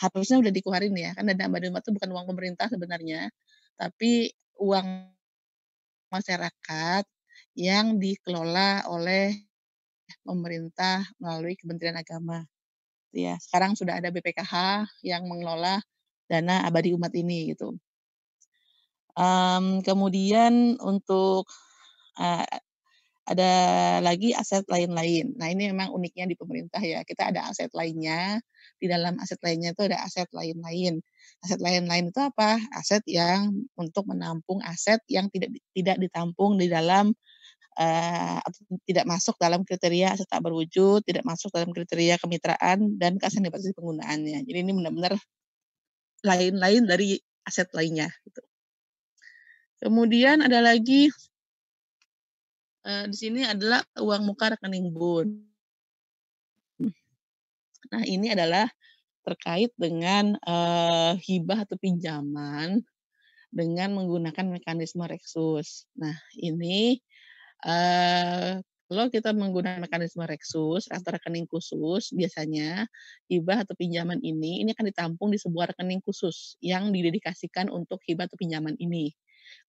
harusnya sudah dikeluarin ya, kan dana abadi umat itu bukan uang pemerintah sebenarnya, tapi uang masyarakat yang dikelola oleh pemerintah melalui Kementerian Agama. Ya, sekarang sudah ada BPKH yang mengelola dana abadi umat ini gitu. Um, kemudian untuk uh, ada lagi aset lain-lain. Nah ini memang uniknya di pemerintah ya. Kita ada aset lainnya. Di dalam aset lainnya itu ada aset lain-lain. Aset lain-lain itu apa? Aset yang untuk menampung aset yang tidak tidak ditampung di dalam Eh, atau tidak masuk dalam kriteria aset tak berwujud, tidak masuk dalam kriteria kemitraan dan keaslian dibatasi penggunaannya. Jadi ini benar-benar lain-lain dari aset lainnya. Gitu. Kemudian ada lagi eh, di sini adalah uang muka rekening bun. Nah ini adalah terkait dengan uh, hibah atau pinjaman dengan menggunakan mekanisme reksus. Nah ini kalau kita menggunakan mekanisme reksus atau rekening khusus, biasanya hibah atau pinjaman ini ini akan ditampung di sebuah rekening khusus yang didedikasikan untuk hibah atau pinjaman ini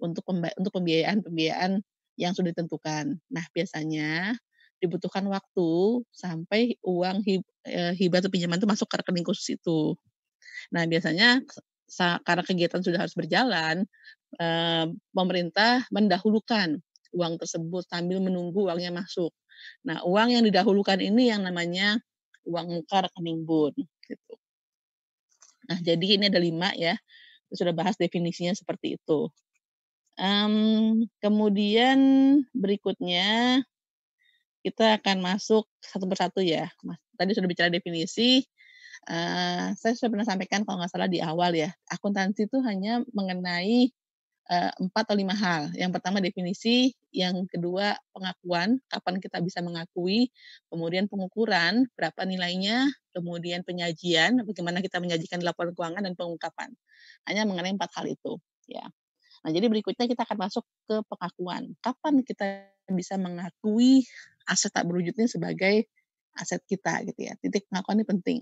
untuk untuk pembiayaan pembiayaan yang sudah ditentukan. Nah biasanya dibutuhkan waktu sampai uang hibah atau pinjaman itu masuk ke rekening khusus itu. Nah biasanya karena kegiatan sudah harus berjalan, pemerintah mendahulukan uang tersebut sambil menunggu uangnya masuk. Nah, uang yang didahulukan ini yang namanya uang muka rekening bun. Gitu. Nah, jadi ini ada lima ya. Kita sudah bahas definisinya seperti itu. Um, kemudian berikutnya kita akan masuk satu persatu ya. Tadi sudah bicara definisi, Uh, saya sudah pernah sampaikan kalau nggak salah di awal ya, akuntansi itu hanya mengenai Eh, empat atau lima hal. Yang pertama definisi, yang kedua pengakuan, kapan kita bisa mengakui, kemudian pengukuran, berapa nilainya, kemudian penyajian, bagaimana kita menyajikan laporan keuangan dan pengungkapan. Hanya mengenai empat hal itu, ya. Nah, jadi berikutnya kita akan masuk ke pengakuan. Kapan kita bisa mengakui aset tak berwujudnya sebagai aset kita gitu ya. Titik pengakuan ini penting.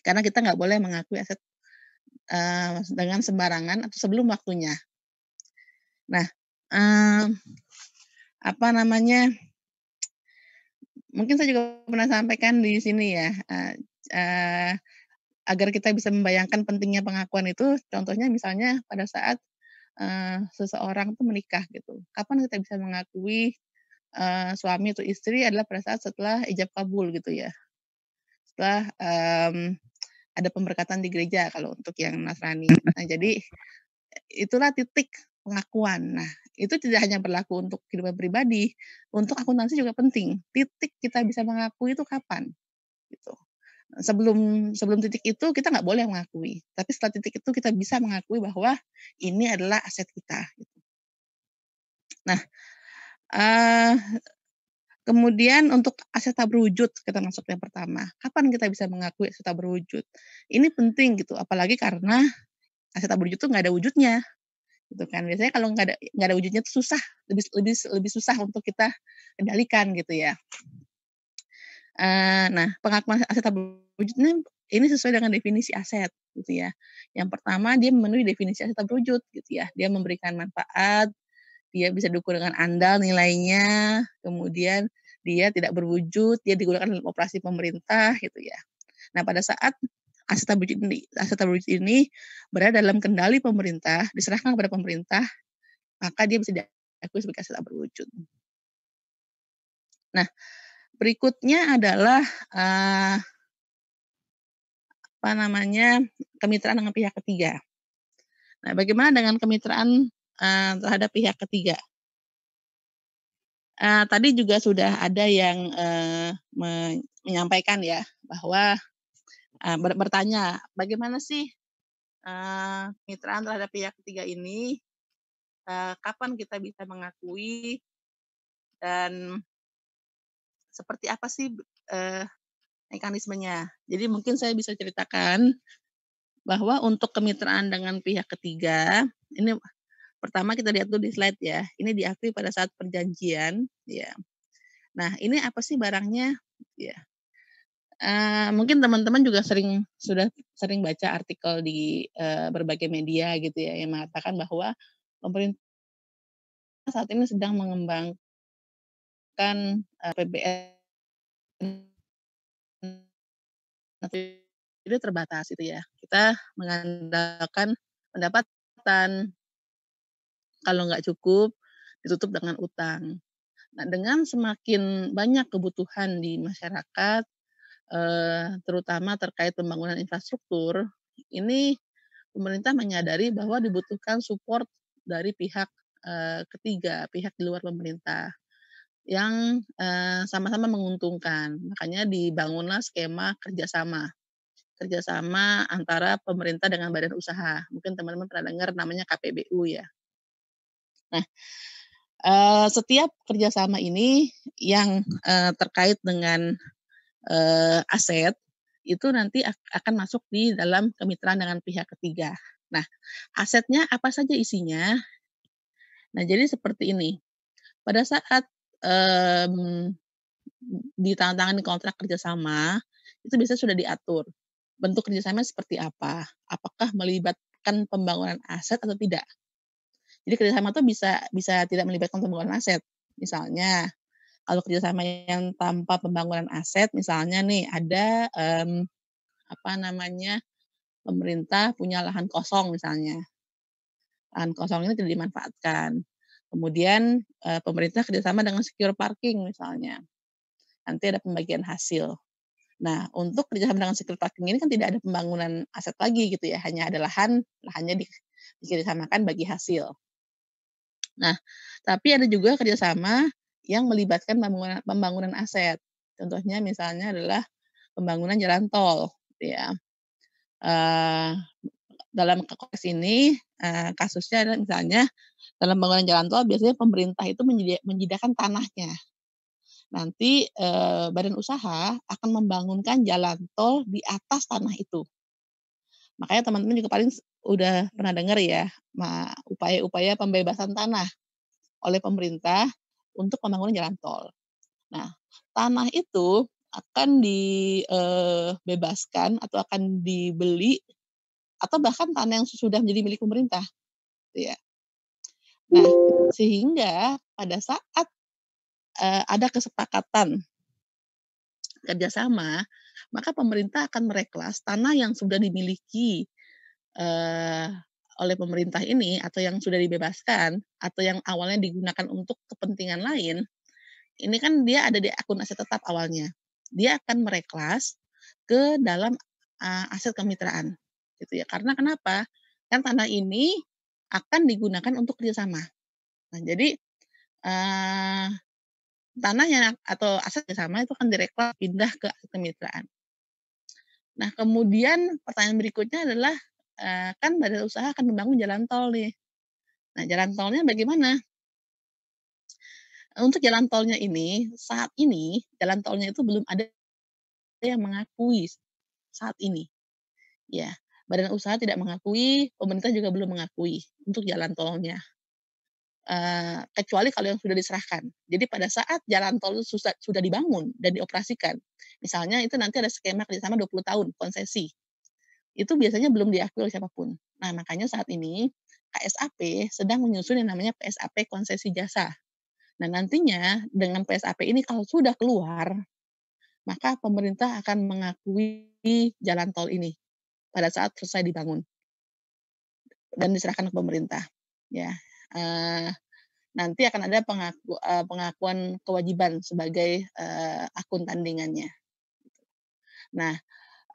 Karena kita nggak boleh mengakui aset Eh, dengan sembarangan atau sebelum waktunya. Nah, uh, apa namanya? Mungkin saya juga pernah sampaikan di sini ya. Uh, uh, agar kita bisa membayangkan pentingnya pengakuan itu, contohnya misalnya pada saat uh, seseorang itu menikah gitu. Kapan kita bisa mengakui uh, suami atau istri adalah pada saat setelah ijab kabul gitu ya. Setelah um, ada pemberkatan di gereja kalau untuk yang Nasrani. Hmm. Nah, jadi itulah titik pengakuan. Nah, itu tidak hanya berlaku untuk kehidupan pribadi, untuk akuntansi juga penting. Titik kita bisa mengakui itu kapan? Gitu. Sebelum sebelum titik itu kita nggak boleh mengakui, tapi setelah titik itu kita bisa mengakui bahwa ini adalah aset kita. Gitu. Nah, uh, Kemudian untuk aset tak berwujud kita masuk yang pertama. Kapan kita bisa mengakui aset tak berwujud? Ini penting gitu, apalagi karena aset tak berwujud itu nggak ada wujudnya, gitu kan. Biasanya kalau nggak ada nggak ada wujudnya itu susah, lebih lebih lebih susah untuk kita kendalikan gitu ya. Eh, nah, pengakuan aset tak berwujud ini, ini sesuai dengan definisi aset gitu ya. Yang pertama dia memenuhi definisi aset tak berwujud gitu ya. Dia memberikan manfaat, dia bisa diukur dengan andal nilainya, kemudian dia tidak berwujud, dia digunakan dalam operasi pemerintah gitu ya. Nah pada saat aset berwujud ini, aset ini berada dalam kendali pemerintah, diserahkan kepada pemerintah, maka dia bisa diakui sebagai aset berwujud. Nah berikutnya adalah uh, apa namanya kemitraan dengan pihak ketiga. Nah, bagaimana dengan kemitraan Eh, terhadap pihak ketiga. Uh, tadi juga sudah ada yang uh, menyampaikan ya bahwa uh, bertanya bagaimana sih uh, mitraan terhadap pihak ketiga ini, uh, kapan kita bisa mengakui dan seperti apa sih uh, mekanismenya. Jadi mungkin saya bisa ceritakan bahwa untuk kemitraan dengan pihak ketiga ini Pertama kita lihat dulu di slide ya. Ini diakui pada saat perjanjian, ya. Nah, ini apa sih barangnya? Ya. Uh, mungkin teman-teman juga sering sudah sering baca artikel di uh, berbagai media gitu ya yang mengatakan bahwa pemerintah saat ini sedang mengembangkan uh, eh, PBN itu terbatas itu ya. Kita mengandalkan pendapatan kalau nggak cukup, ditutup dengan utang. Nah, dengan semakin banyak kebutuhan di masyarakat, eh, terutama terkait pembangunan infrastruktur, ini pemerintah menyadari bahwa dibutuhkan support dari pihak eh, ketiga, pihak di luar pemerintah yang eh, sama-sama menguntungkan. Makanya dibangunlah skema kerjasama kerjasama antara pemerintah dengan badan usaha. Mungkin teman-teman pernah dengar namanya KPBU ya, Nah, eh, setiap kerjasama ini yang eh, terkait dengan eh, aset itu nanti akan masuk di dalam kemitraan dengan pihak ketiga. Nah, asetnya apa saja isinya? Nah, jadi seperti ini. Pada saat um, ditandatangani kontrak kerjasama, itu biasanya sudah diatur. Bentuk kerjasama seperti apa? Apakah melibatkan pembangunan aset atau tidak? Jadi kerjasama itu bisa bisa tidak melibatkan pembangunan aset. Misalnya kalau kerjasama yang tanpa pembangunan aset, misalnya nih ada um, apa namanya pemerintah punya lahan kosong misalnya, lahan kosong ini tidak dimanfaatkan. Kemudian uh, pemerintah kerjasama dengan secure parking misalnya, nanti ada pembagian hasil. Nah, untuk kerjasama dengan secure parking ini kan tidak ada pembangunan aset lagi gitu ya, hanya ada lahan, lahannya di, dikerjasamakan bagi hasil. Nah, tapi ada juga kerjasama yang melibatkan pembangunan, pembangunan aset. Contohnya misalnya adalah pembangunan jalan tol, gitu ya. Uh, dalam kasus ini uh, kasusnya adalah misalnya dalam pembangunan jalan tol biasanya pemerintah itu menyediakan tanahnya. Nanti eh, badan usaha akan membangunkan jalan tol di atas tanah itu. Makanya teman-teman juga paling udah pernah dengar ya upaya-upaya pembebasan tanah oleh pemerintah untuk pembangunan jalan tol. Nah, tanah itu akan dibebaskan eh, atau akan dibeli atau bahkan tanah yang sudah menjadi milik pemerintah. Gitu ya. Nah, sehingga pada saat eh, ada kesepakatan kerjasama, maka pemerintah akan mereklas tanah yang sudah dimiliki eh, oleh pemerintah ini atau yang sudah dibebaskan atau yang awalnya digunakan untuk kepentingan lain, ini kan dia ada di akun aset tetap awalnya. Dia akan mereklas ke dalam uh, aset kemitraan, gitu ya. Karena kenapa? Kan tanah ini akan digunakan untuk kerjasama. Nah, jadi uh, eh, tanahnya atau aset kerjasama itu akan direklas pindah ke kemitraan. Nah, kemudian pertanyaan berikutnya adalah kan badan usaha akan membangun jalan tol nih. Nah, jalan tolnya bagaimana? Untuk jalan tolnya ini, saat ini jalan tolnya itu belum ada yang mengakui saat ini. Ya, badan usaha tidak mengakui, pemerintah juga belum mengakui untuk jalan tolnya. Uh, kecuali kalau yang sudah diserahkan. Jadi pada saat jalan tol sudah, sudah dibangun dan dioperasikan, misalnya itu nanti ada skema kerjasama 20 tahun konsesi itu biasanya belum diakui oleh siapapun. Nah, makanya saat ini KSAP sedang menyusun yang namanya PSAP konsesi jasa. Nah, nantinya dengan PSAP ini kalau sudah keluar, maka pemerintah akan mengakui jalan tol ini pada saat selesai dibangun dan diserahkan ke pemerintah. Ya, eh, nanti akan ada pengaku, eh, pengakuan kewajiban sebagai uh, akun tandingannya. Nah,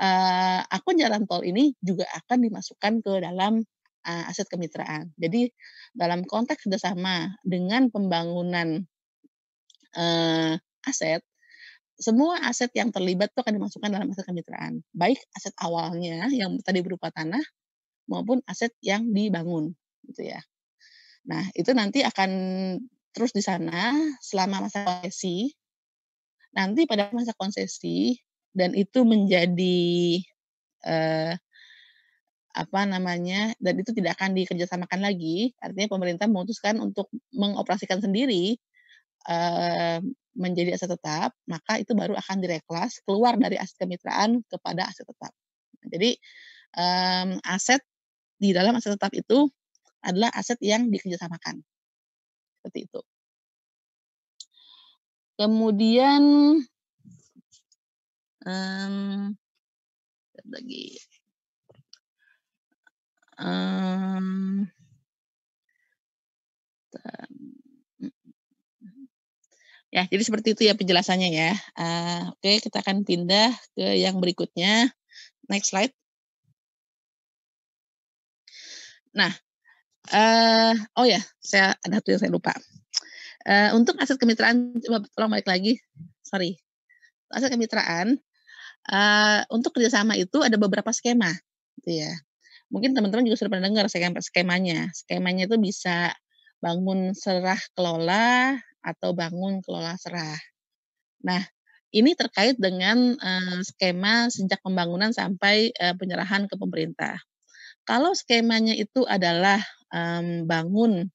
uh, eh, akun jalan tol ini juga akan dimasukkan ke dalam uh, aset kemitraan. Jadi dalam konteks kerjasama dengan pembangunan uh, aset, semua aset yang terlibat itu akan dimasukkan dalam aset kemitraan. Baik aset awalnya yang tadi berupa tanah maupun aset yang dibangun, gitu ya. Nah itu nanti akan terus di sana selama masa konsesi. Nanti pada masa konsesi dan itu menjadi eh, apa namanya dan itu tidak akan dikerjasamakan lagi artinya pemerintah memutuskan untuk mengoperasikan sendiri eh, menjadi aset tetap maka itu baru akan direklas keluar dari aset kemitraan kepada aset tetap nah, jadi eh, aset di dalam aset tetap itu adalah aset yang dikerjasamakan seperti itu kemudian Um, lagi. Um, ya, jadi seperti itu ya penjelasannya ya. Uh, Oke, okay, kita akan pindah ke yang berikutnya. Next slide. Nah, uh, oh ya, saya ada satu yang saya lupa. Uh, untuk aset kemitraan, coba tolong balik lagi. Sorry. Aset kemitraan, Uh, untuk kerjasama itu ada beberapa skema, gitu ya. Mungkin teman-teman juga sudah pernah dengar skemanya. Skemanya itu bisa bangun serah kelola atau bangun kelola serah. Nah, ini terkait dengan uh, skema sejak pembangunan sampai uh, penyerahan ke pemerintah. Kalau skemanya itu adalah um, bangun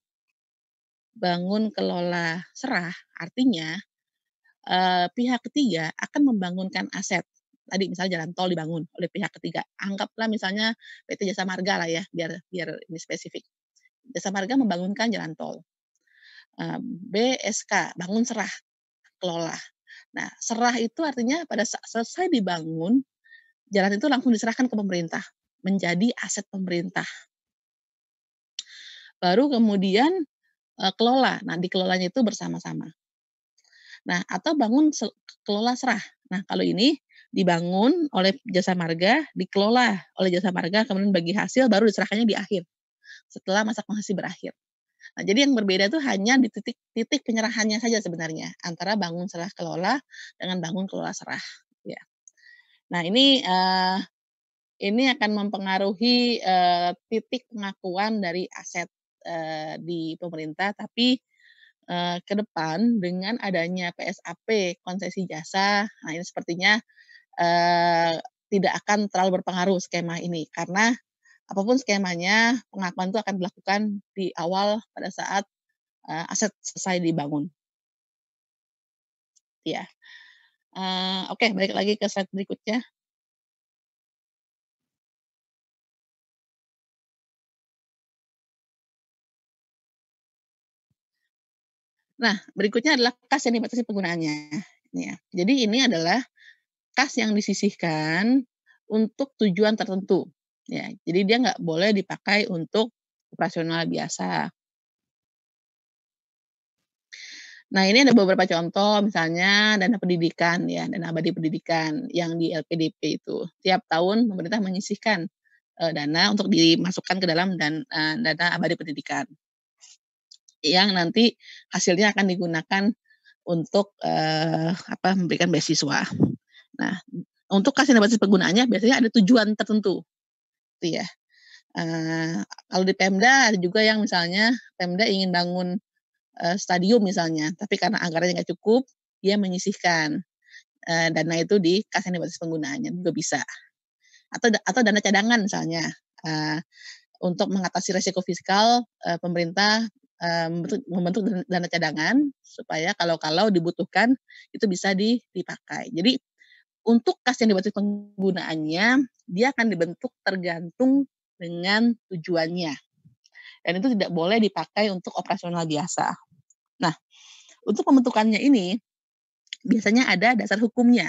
bangun kelola serah, artinya uh, pihak ketiga akan membangunkan aset tadi misalnya jalan tol dibangun oleh pihak ketiga. Anggaplah misalnya PT Jasa Marga lah ya, biar biar ini spesifik. Jasa Marga membangunkan jalan tol. BSK bangun serah kelola. Nah, serah itu artinya pada saat selesai dibangun, jalan itu langsung diserahkan ke pemerintah, menjadi aset pemerintah. Baru kemudian e, kelola. Nah, dikelolanya itu bersama-sama. Nah, atau bangun kelola serah. Nah, kalau ini dibangun oleh jasa marga, dikelola oleh jasa marga, kemudian bagi hasil baru diserahkannya di akhir setelah masa konsesi berakhir. Nah, jadi yang berbeda itu hanya di titik-titik penyerahannya saja sebenarnya antara bangun serah kelola dengan bangun kelola serah. Ya. Nah ini uh, ini akan mempengaruhi uh, titik pengakuan dari aset uh, di pemerintah. Tapi ke depan dengan adanya PSAP konsesi jasa, nah ini sepertinya Eh, tidak akan terlalu berpengaruh skema ini karena apapun skemanya pengakuan itu akan dilakukan di awal pada saat eh, aset selesai dibangun. Ya. Uh, Oke, okay, balik lagi ke slide berikutnya. Nah, berikutnya adalah kas yang dibatasi penggunaannya. ya. Jadi ini adalah kas yang disisihkan untuk tujuan tertentu. Ya, jadi dia nggak boleh dipakai untuk operasional biasa. Nah, ini ada beberapa contoh, misalnya dana pendidikan, ya, dana abadi pendidikan yang di LPDP itu. Tiap tahun pemerintah menyisihkan e, dana untuk dimasukkan ke dalam dan e, dana abadi pendidikan. Yang nanti hasilnya akan digunakan untuk e, apa memberikan beasiswa. Nah, untuk kasih basis penggunaannya biasanya ada tujuan tertentu. tuh ya. Uh, kalau di Pemda ada juga yang misalnya Pemda ingin bangun uh, stadium misalnya, tapi karena anggarannya nggak cukup, dia menyisihkan uh, dana itu di kasih basis penggunaannya juga bisa. Atau atau dana cadangan misalnya uh, untuk mengatasi resiko fiskal uh, pemerintah membentuk, membentuk dana cadangan supaya kalau-kalau dibutuhkan itu bisa dipakai. Jadi untuk kas yang dibentuk penggunaannya, dia akan dibentuk tergantung dengan tujuannya. Dan itu tidak boleh dipakai untuk operasional biasa. Nah, untuk pembentukannya ini, biasanya ada dasar hukumnya.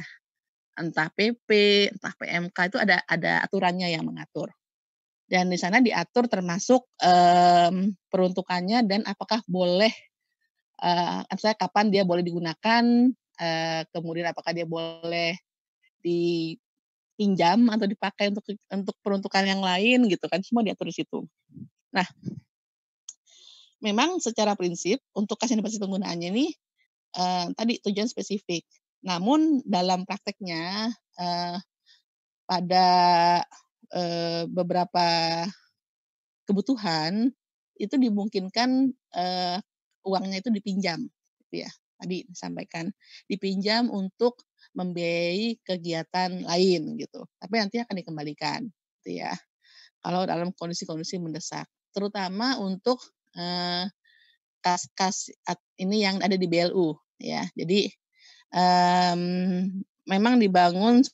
Entah PP, entah PMK, itu ada ada aturannya yang mengatur. Dan di sana diatur termasuk um, peruntukannya dan apakah boleh, uh, eh, saya kapan dia boleh digunakan, Uh, kemudian apakah dia boleh dipinjam atau dipakai untuk untuk peruntukan yang lain gitu kan semua diatur di situ. Nah, memang secara prinsip untuk kasih investasi penggunaannya ini eh, tadi tujuan spesifik. Namun dalam prakteknya eh, pada eh, beberapa kebutuhan itu dimungkinkan eh, uangnya itu dipinjam, gitu ya. Tadi disampaikan dipinjam untuk membiayai kegiatan lain gitu. Tapi nanti akan dikembalikan gitu ya. Kalau dalam kondisi-kondisi mendesak, terutama untuk kas eh, kas-kas ini yang ada di BLU ya. Jadi eh, memang dibangun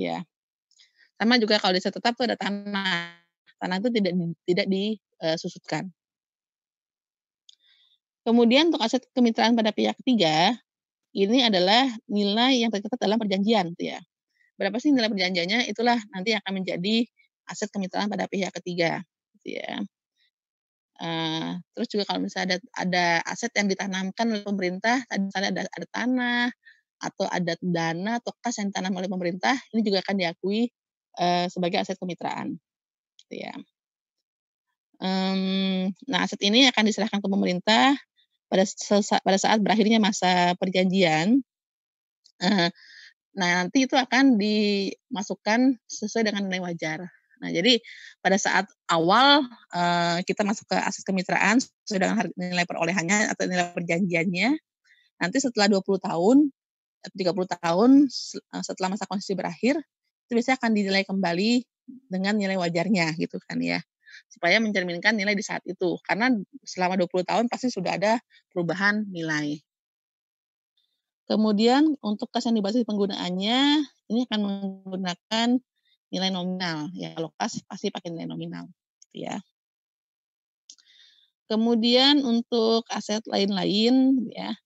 ya sama juga kalau desa tetap itu ada tanah tanah itu tidak tidak disusutkan kemudian untuk aset kemitraan pada pihak ketiga ini adalah nilai yang tercatat dalam perjanjian gitu ya berapa sih nilai perjanjiannya itulah nanti yang akan menjadi aset kemitraan pada pihak ketiga gitu ya Uh, terus juga kalau misalnya ada, ada aset yang ditanamkan oleh pemerintah, tadi misalnya ada, ada tanah, atau ada dana atau kas yang ditanam oleh pemerintah ini juga akan diakui uh, sebagai aset kemitraan. Gitu ya. Um, nah aset ini akan diserahkan ke pemerintah pada pada saat berakhirnya masa perjanjian. Uh, nah nanti itu akan dimasukkan sesuai dengan nilai wajar. Nah jadi pada saat awal uh, kita masuk ke aset kemitraan sesuai dengan nilai perolehannya atau nilai perjanjiannya nanti setelah 20 tahun 30 tahun eh, setelah masa konsesi berakhir itu biasanya akan dinilai kembali dengan nilai wajarnya gitu kan ya supaya mencerminkan nilai di saat itu karena selama 20 tahun pasti sudah ada perubahan nilai Kemudian untuk kas yang dibasis penggunaannya ini akan menggunakan nilai nominal ya kalau pasti pakai nilai nominal gitu ya. Kemudian untuk aset lain-lain ya.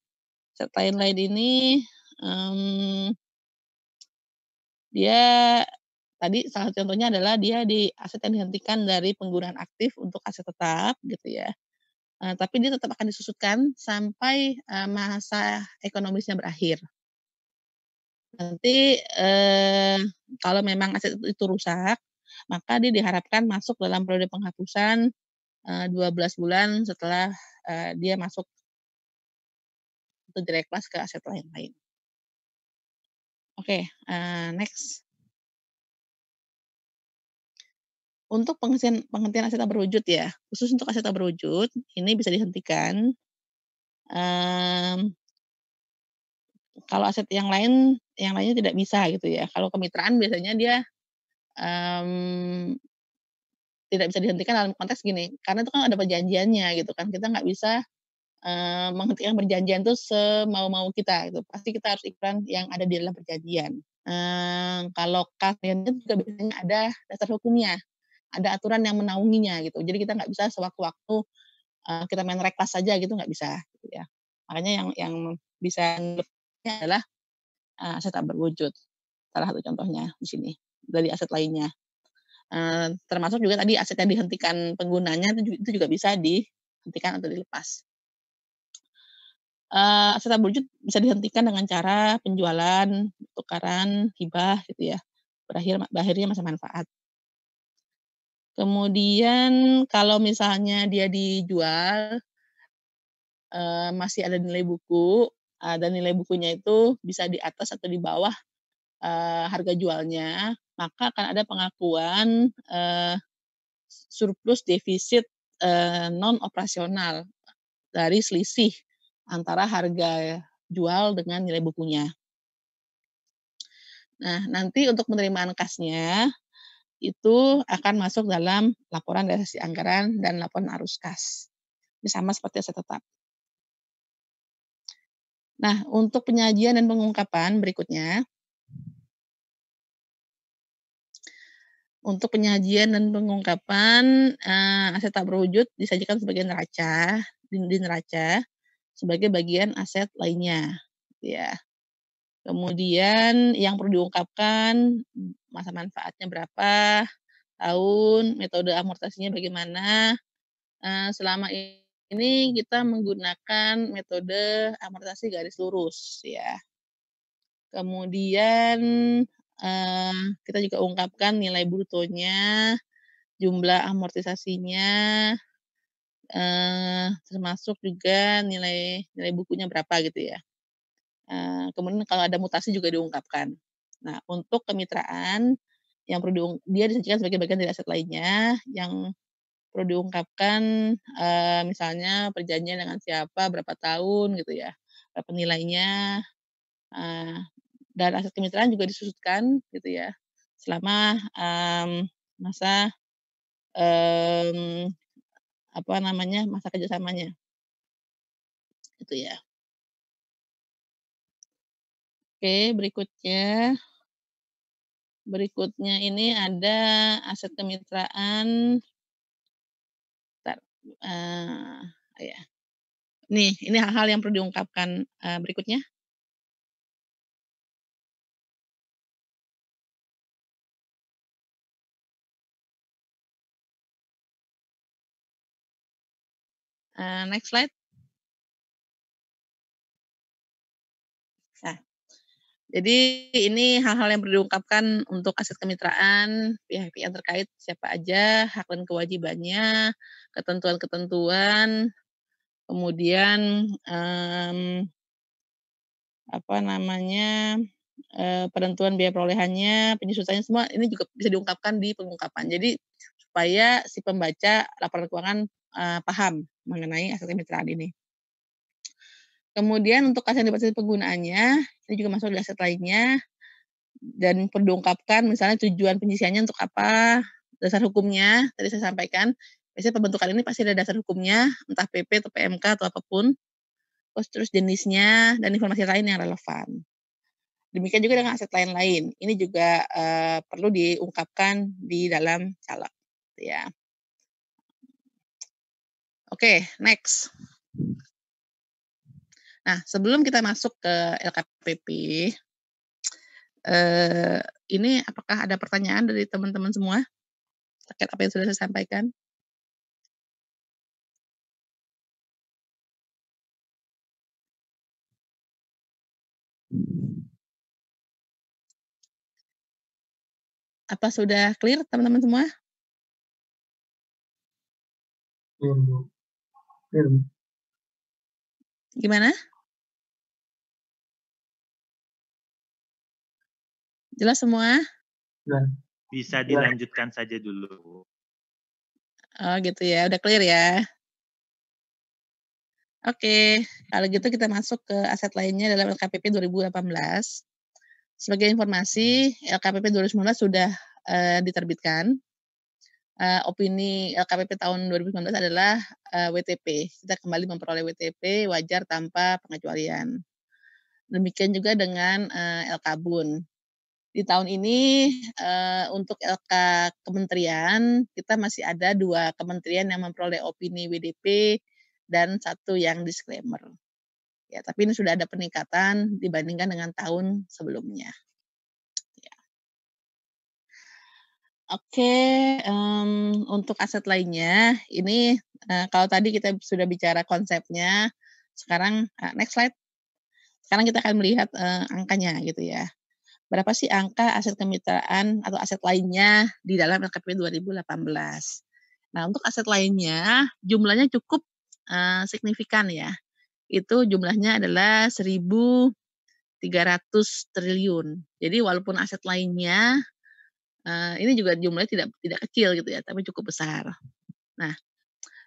Aset lain-lain ini um, dia tadi salah satu contohnya adalah dia di aset yang dihentikan dari penggunaan aktif untuk aset tetap gitu ya. Uh, tapi dia tetap akan disusutkan sampai uh, masa ekonomisnya berakhir. Nanti uh, kalau memang aset itu, itu rusak, maka dia diharapkan masuk dalam periode penghapusan uh, 12 bulan setelah uh, dia masuk ke direklas ke aset lain-lain. Oke, uh, next. Untuk penghentian, penghentian aset tak berwujud ya, khusus untuk aset tak berwujud, ini bisa dihentikan, Um, kalau aset yang lain yang lainnya tidak bisa gitu ya. Kalau kemitraan biasanya dia, um, tidak bisa dihentikan dalam konteks gini, karena itu kan ada perjanjiannya gitu kan, kita nggak bisa Eh, menghentikan perjanjian itu semau-mau kita itu pasti kita harus iklan yang ada di dalam perjanjian eh, kalau kalian juga biasanya ada dasar hukumnya ada aturan yang menaunginya gitu jadi kita nggak bisa sewaktu-waktu uh, kita main reklas saja gitu nggak bisa gitu ya makanya yang yang bisa adalah uh, aset tak berwujud salah satu contohnya di sini dari aset lainnya uh, termasuk juga tadi aset yang dihentikan penggunanya itu juga bisa dihentikan atau dilepas uh, aset tak bisa dihentikan dengan cara penjualan, tukaran, hibah gitu ya. Berakhir berakhirnya masa manfaat. Kemudian kalau misalnya dia dijual uh, masih ada nilai buku, ada eh, nilai bukunya itu bisa di atas atau di bawah uh, harga jualnya, maka akan ada pengakuan uh, surplus defisit uh, non operasional dari selisih antara harga jual dengan nilai bukunya. Nah, nanti untuk penerimaan kasnya itu akan masuk dalam laporan dari sisi anggaran dan laporan arus kas. Ini sama seperti aset tetap. Nah, untuk penyajian dan pengungkapan berikutnya. Untuk penyajian dan pengungkapan, eh, aset tak berwujud disajikan sebagai neraca, di, di neraca sebagai bagian aset lainnya. Ya. Kemudian yang perlu diungkapkan masa manfaatnya berapa, tahun, metode amortasinya bagaimana. Eh, selama ini kita menggunakan metode amortisasi garis lurus ya. Kemudian eh, kita juga ungkapkan nilai brutonya, jumlah amortisasinya, uh, termasuk juga nilai nilai bukunya berapa gitu ya. Uh, kemudian kalau ada mutasi juga diungkapkan. Nah untuk kemitraan yang perlu diung- dia disajikan sebagai bagian dari aset lainnya yang perlu diungkapkan uh, misalnya perjanjian dengan siapa berapa tahun gitu ya berapa nilainya uh, dan aset kemitraan juga disusutkan gitu ya selama um, masa um, apa namanya masa kerjasamanya itu ya oke berikutnya berikutnya ini ada aset kemitraan Bentar, uh, ya nih ini hal-hal yang perlu diungkapkan uh, berikutnya Eh, next slide. Nah, jadi ini hal-hal yang perlu diungkapkan untuk aset kemitraan, pihak-pihak terkait siapa aja, hak dan kewajibannya, ketentuan-ketentuan, kemudian um, apa namanya uh, penentuan biaya perolehannya, penyusutannya, semua ini juga bisa diungkapkan di pengungkapan. Jadi supaya si pembaca laporan keuangan uh, paham mengenai aset kemitraan ini. Kemudian untuk aset dibatasi penggunaannya, ini juga masuk di aset lainnya dan perlu diungkapkan misalnya tujuan penyisiannya untuk apa, dasar hukumnya tadi saya sampaikan. Biasanya pembentukan ini pasti ada dasar hukumnya, entah PP atau PMK atau apapun. Terus, terus jenisnya dan informasi lain yang relevan. Demikian juga dengan aset lain-lain. Ini juga uh, perlu diungkapkan di dalam calon. Gitu ya. Oke, next. Nah, sebelum kita masuk ke LKPP, eh, ini apakah ada pertanyaan dari teman-teman semua terkait apa yang sudah saya sampaikan? Apa sudah clear teman-teman semua? Belum, belum. Gimana? Jelas semua? Iya. Bisa iya. dilanjutkan saja dulu. Oh gitu ya, udah clear ya. Oke, kalau gitu kita masuk ke aset lainnya dalam LKPP 2018. Sebagai informasi, LKPP 2019 sudah uh, diterbitkan uh, opini LKPP tahun 2019 adalah uh, eh, WTP. Kita kembali memperoleh WTP wajar tanpa pengecualian. Demikian juga dengan uh, eh, LKBUN. Di tahun ini uh, untuk LK kementerian kita masih ada dua kementerian yang memperoleh opini WDP dan satu yang disclaimer. Ya, tapi ini sudah ada peningkatan dibandingkan dengan tahun sebelumnya. Oke, um, untuk aset lainnya, ini uh, kalau tadi kita sudah bicara konsepnya, sekarang uh, next slide. Sekarang kita akan melihat uh, angkanya gitu ya. Berapa sih angka aset kemitraan atau aset lainnya di dalam LKP 2018? Nah, untuk aset lainnya jumlahnya cukup uh, signifikan ya. Itu jumlahnya adalah 1.300 triliun. Jadi walaupun aset lainnya Uh, ini juga jumlahnya tidak tidak kecil gitu ya, tapi cukup besar. Nah,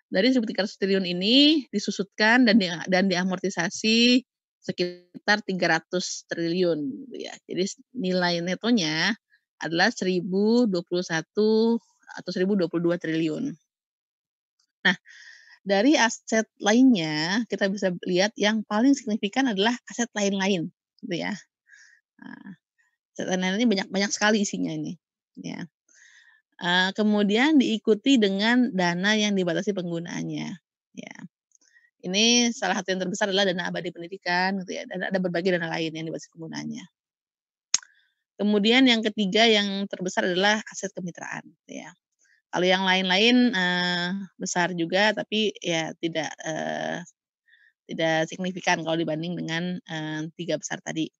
dari 1.300 triliun ini disusutkan dan di, dan diamortisasi sekitar 300 triliun gitu ya. Jadi nilai netonya adalah 1021 atau 1022 triliun. Nah, dari aset lainnya kita bisa lihat yang paling signifikan adalah aset lain-lain gitu ya. Nah, aset lain-lain ini banyak banyak sekali isinya ini. Ya. Uh, kemudian diikuti dengan dana yang dibatasi penggunaannya. Ya. Ini salah satu yang terbesar adalah dana abadi pendidikan, gitu ya. Dan ada berbagai dana lain yang dibatasi penggunaannya. Kemudian yang ketiga yang terbesar adalah aset kemitraan, gitu ya. Kalau yang lain-lain uh, besar juga, tapi ya tidak uh, tidak signifikan kalau dibanding dengan uh, tiga besar tadi.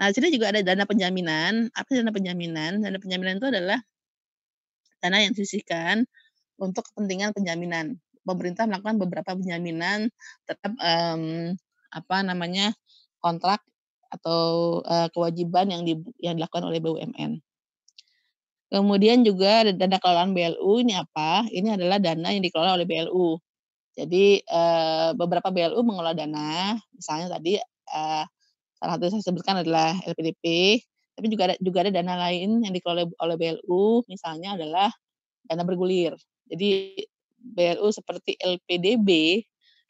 Nah, sini juga ada dana penjaminan. Apa dana penjaminan? Dana penjaminan itu adalah dana yang disisihkan untuk kepentingan penjaminan. Pemerintah melakukan beberapa penjaminan tetap um, mmm, apa namanya kontrak atau uh, kewajiban yang di, yang dilakukan oleh BUMN. Kemudian juga dana kelolaan BLU ini apa? Ini adalah dana yang dikelola oleh BLU. Jadi uh, beberapa BLU mengelola dana, misalnya tadi uh, salah satu saya sebutkan adalah LPDP, tapi juga ada juga ada dana lain yang dikelola oleh BLU, misalnya adalah dana bergulir. Jadi BLU seperti LPDB,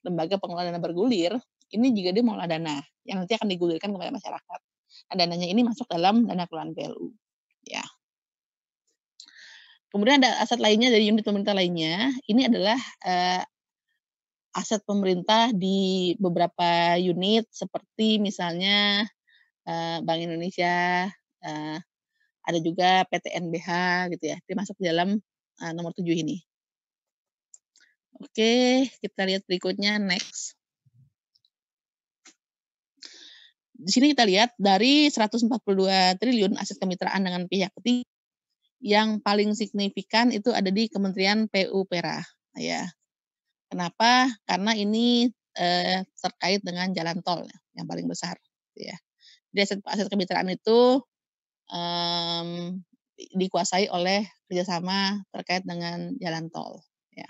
lembaga pengelola dana bergulir, ini juga dia mengelola dana yang nanti akan digulirkan kepada masyarakat. Nah, dananya ini masuk dalam dana kelolaan BLU. Ya. Kemudian ada aset lainnya dari unit pemerintah lainnya. Ini adalah eh, aset pemerintah di beberapa unit seperti misalnya uh, Bank Indonesia, uh, ada juga PTNBH gitu ya, termasuk dalam uh, nomor 7 ini. Oke, kita lihat berikutnya next. Di sini kita lihat dari 142 triliun aset kemitraan dengan pihak ketiga yang paling signifikan itu ada di Kementerian PUPera ya. Kenapa? Karena ini eh, terkait dengan jalan tol ya, yang paling besar. Gitu ya. Jadi aset, aset kemitraan itu um, dikuasai oleh kerjasama terkait dengan jalan tol. Ya.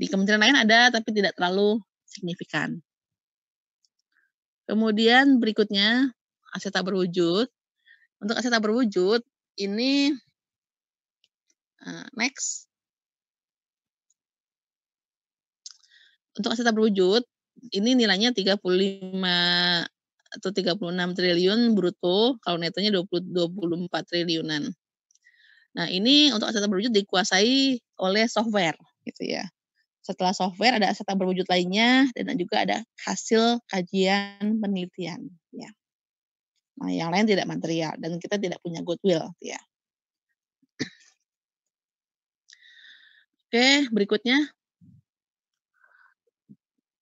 Di kementerian lain ada, tapi tidak terlalu signifikan. Kemudian berikutnya aset tak berwujud. Untuk aset tak berwujud ini eh, next untuk aset berwujud ini nilainya 35 atau 36 triliun bruto, kalau netonya 20, 24 triliunan. Nah, ini untuk aset berwujud dikuasai oleh software gitu ya. Setelah software ada aset berwujud lainnya dan juga ada hasil kajian penelitian ya. Nah, yang lain tidak material dan kita tidak punya goodwill gitu ya. Oke, berikutnya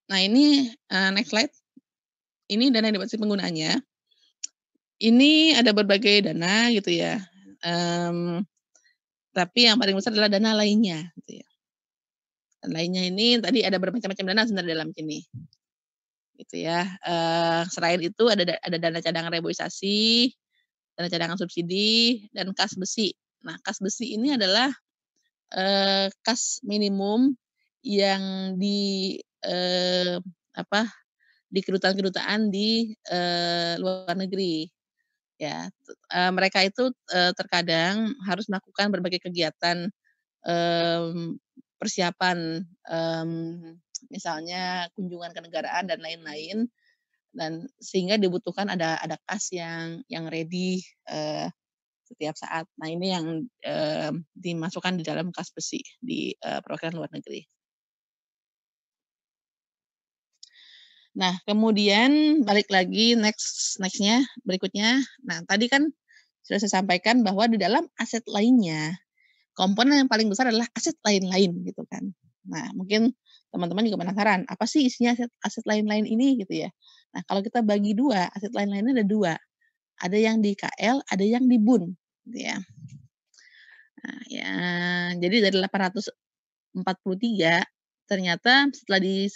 Nah ini uh, next slide. Ini dana dibatasi penggunaannya. Ini ada berbagai dana gitu ya. Um, tapi yang paling besar adalah dana lainnya. Gitu ya. Lainnya ini tadi ada bermacam-macam dana sebenarnya dalam sini. Gitu ya. Uh, selain itu ada ada dana cadangan reboisasi, dana cadangan subsidi, dan kas besi. Nah kas besi ini adalah uh, kas minimum yang di eh, apa di kedutaan-kedutaan di eh, luar negeri ya eh, mereka itu eh, terkadang harus melakukan berbagai kegiatan eh, persiapan eh, misalnya kunjungan kenegaraan dan lain-lain dan sehingga dibutuhkan ada ada kas yang yang ready eh, setiap saat. Nah ini yang eh, dimasukkan di dalam kas besi di eh, perwakilan luar negeri. Nah, kemudian balik lagi next nextnya berikutnya. Nah, tadi kan sudah saya sampaikan bahwa di dalam aset lainnya komponen yang paling besar adalah aset lain-lain gitu kan. Nah, mungkin teman-teman juga penasaran apa sih isinya aset aset lain-lain ini gitu ya. Nah, kalau kita bagi dua, aset lain-lainnya ada dua. Ada yang di KL, ada yang di BUN gitu ya. Nah, ya, jadi dari 843 ternyata setelah di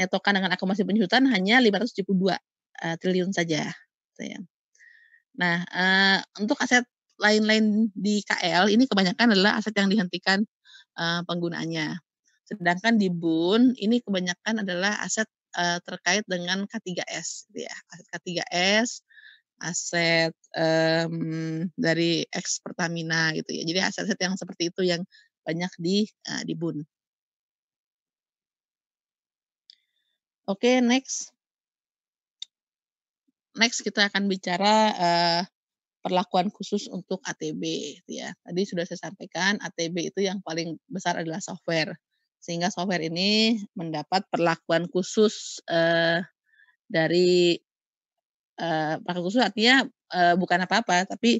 netokan dengan akumulasi penyusutan hanya 572 uh, eh, triliun saja. Nah, uh, untuk aset lain-lain di KL ini kebanyakan adalah aset yang dihentikan uh, penggunaannya. Sedangkan di BUN ini kebanyakan adalah aset uh, terkait dengan K3S, gitu ya. Aset K3S, aset um, dari ex Pertamina gitu ya. Jadi aset-aset yang seperti itu yang banyak di uh, di BUN. Oke, okay, next. Next kita akan bicara uh, perlakuan khusus untuk ATB gitu ya. Tadi sudah saya sampaikan ATB itu yang paling besar adalah software. Sehingga software ini mendapat perlakuan khusus uh, dari uh, perlakuan khusus artinya uh, bukan apa-apa tapi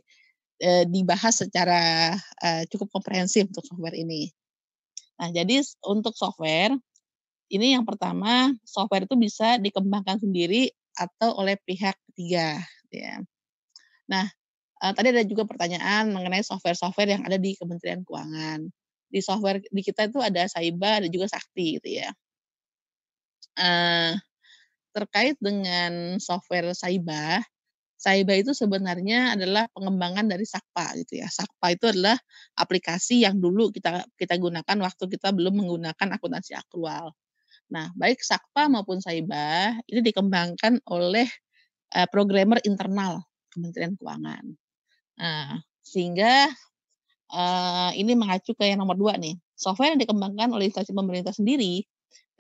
uh, dibahas secara uh, cukup komprehensif untuk software ini. Nah, jadi untuk software ini yang pertama, software itu bisa dikembangkan sendiri atau oleh pihak ketiga. Gitu ya. Nah, eh, tadi ada juga pertanyaan mengenai software-software yang ada di Kementerian Keuangan. Di software di kita itu ada Saiba, ada juga Sakti gitu ya. Eh, terkait dengan software Saiba, Saiba itu sebenarnya adalah pengembangan dari Sakpa gitu ya. Sakpa itu adalah aplikasi yang dulu kita kita gunakan waktu kita belum menggunakan akuntansi akrual. Nah, baik Sakpa maupun Saibah ini dikembangkan oleh uh, programmer internal Kementerian Keuangan. Nah, sehingga uh, ini mengacu ke yang nomor dua nih. Software yang dikembangkan oleh instansi pemerintah sendiri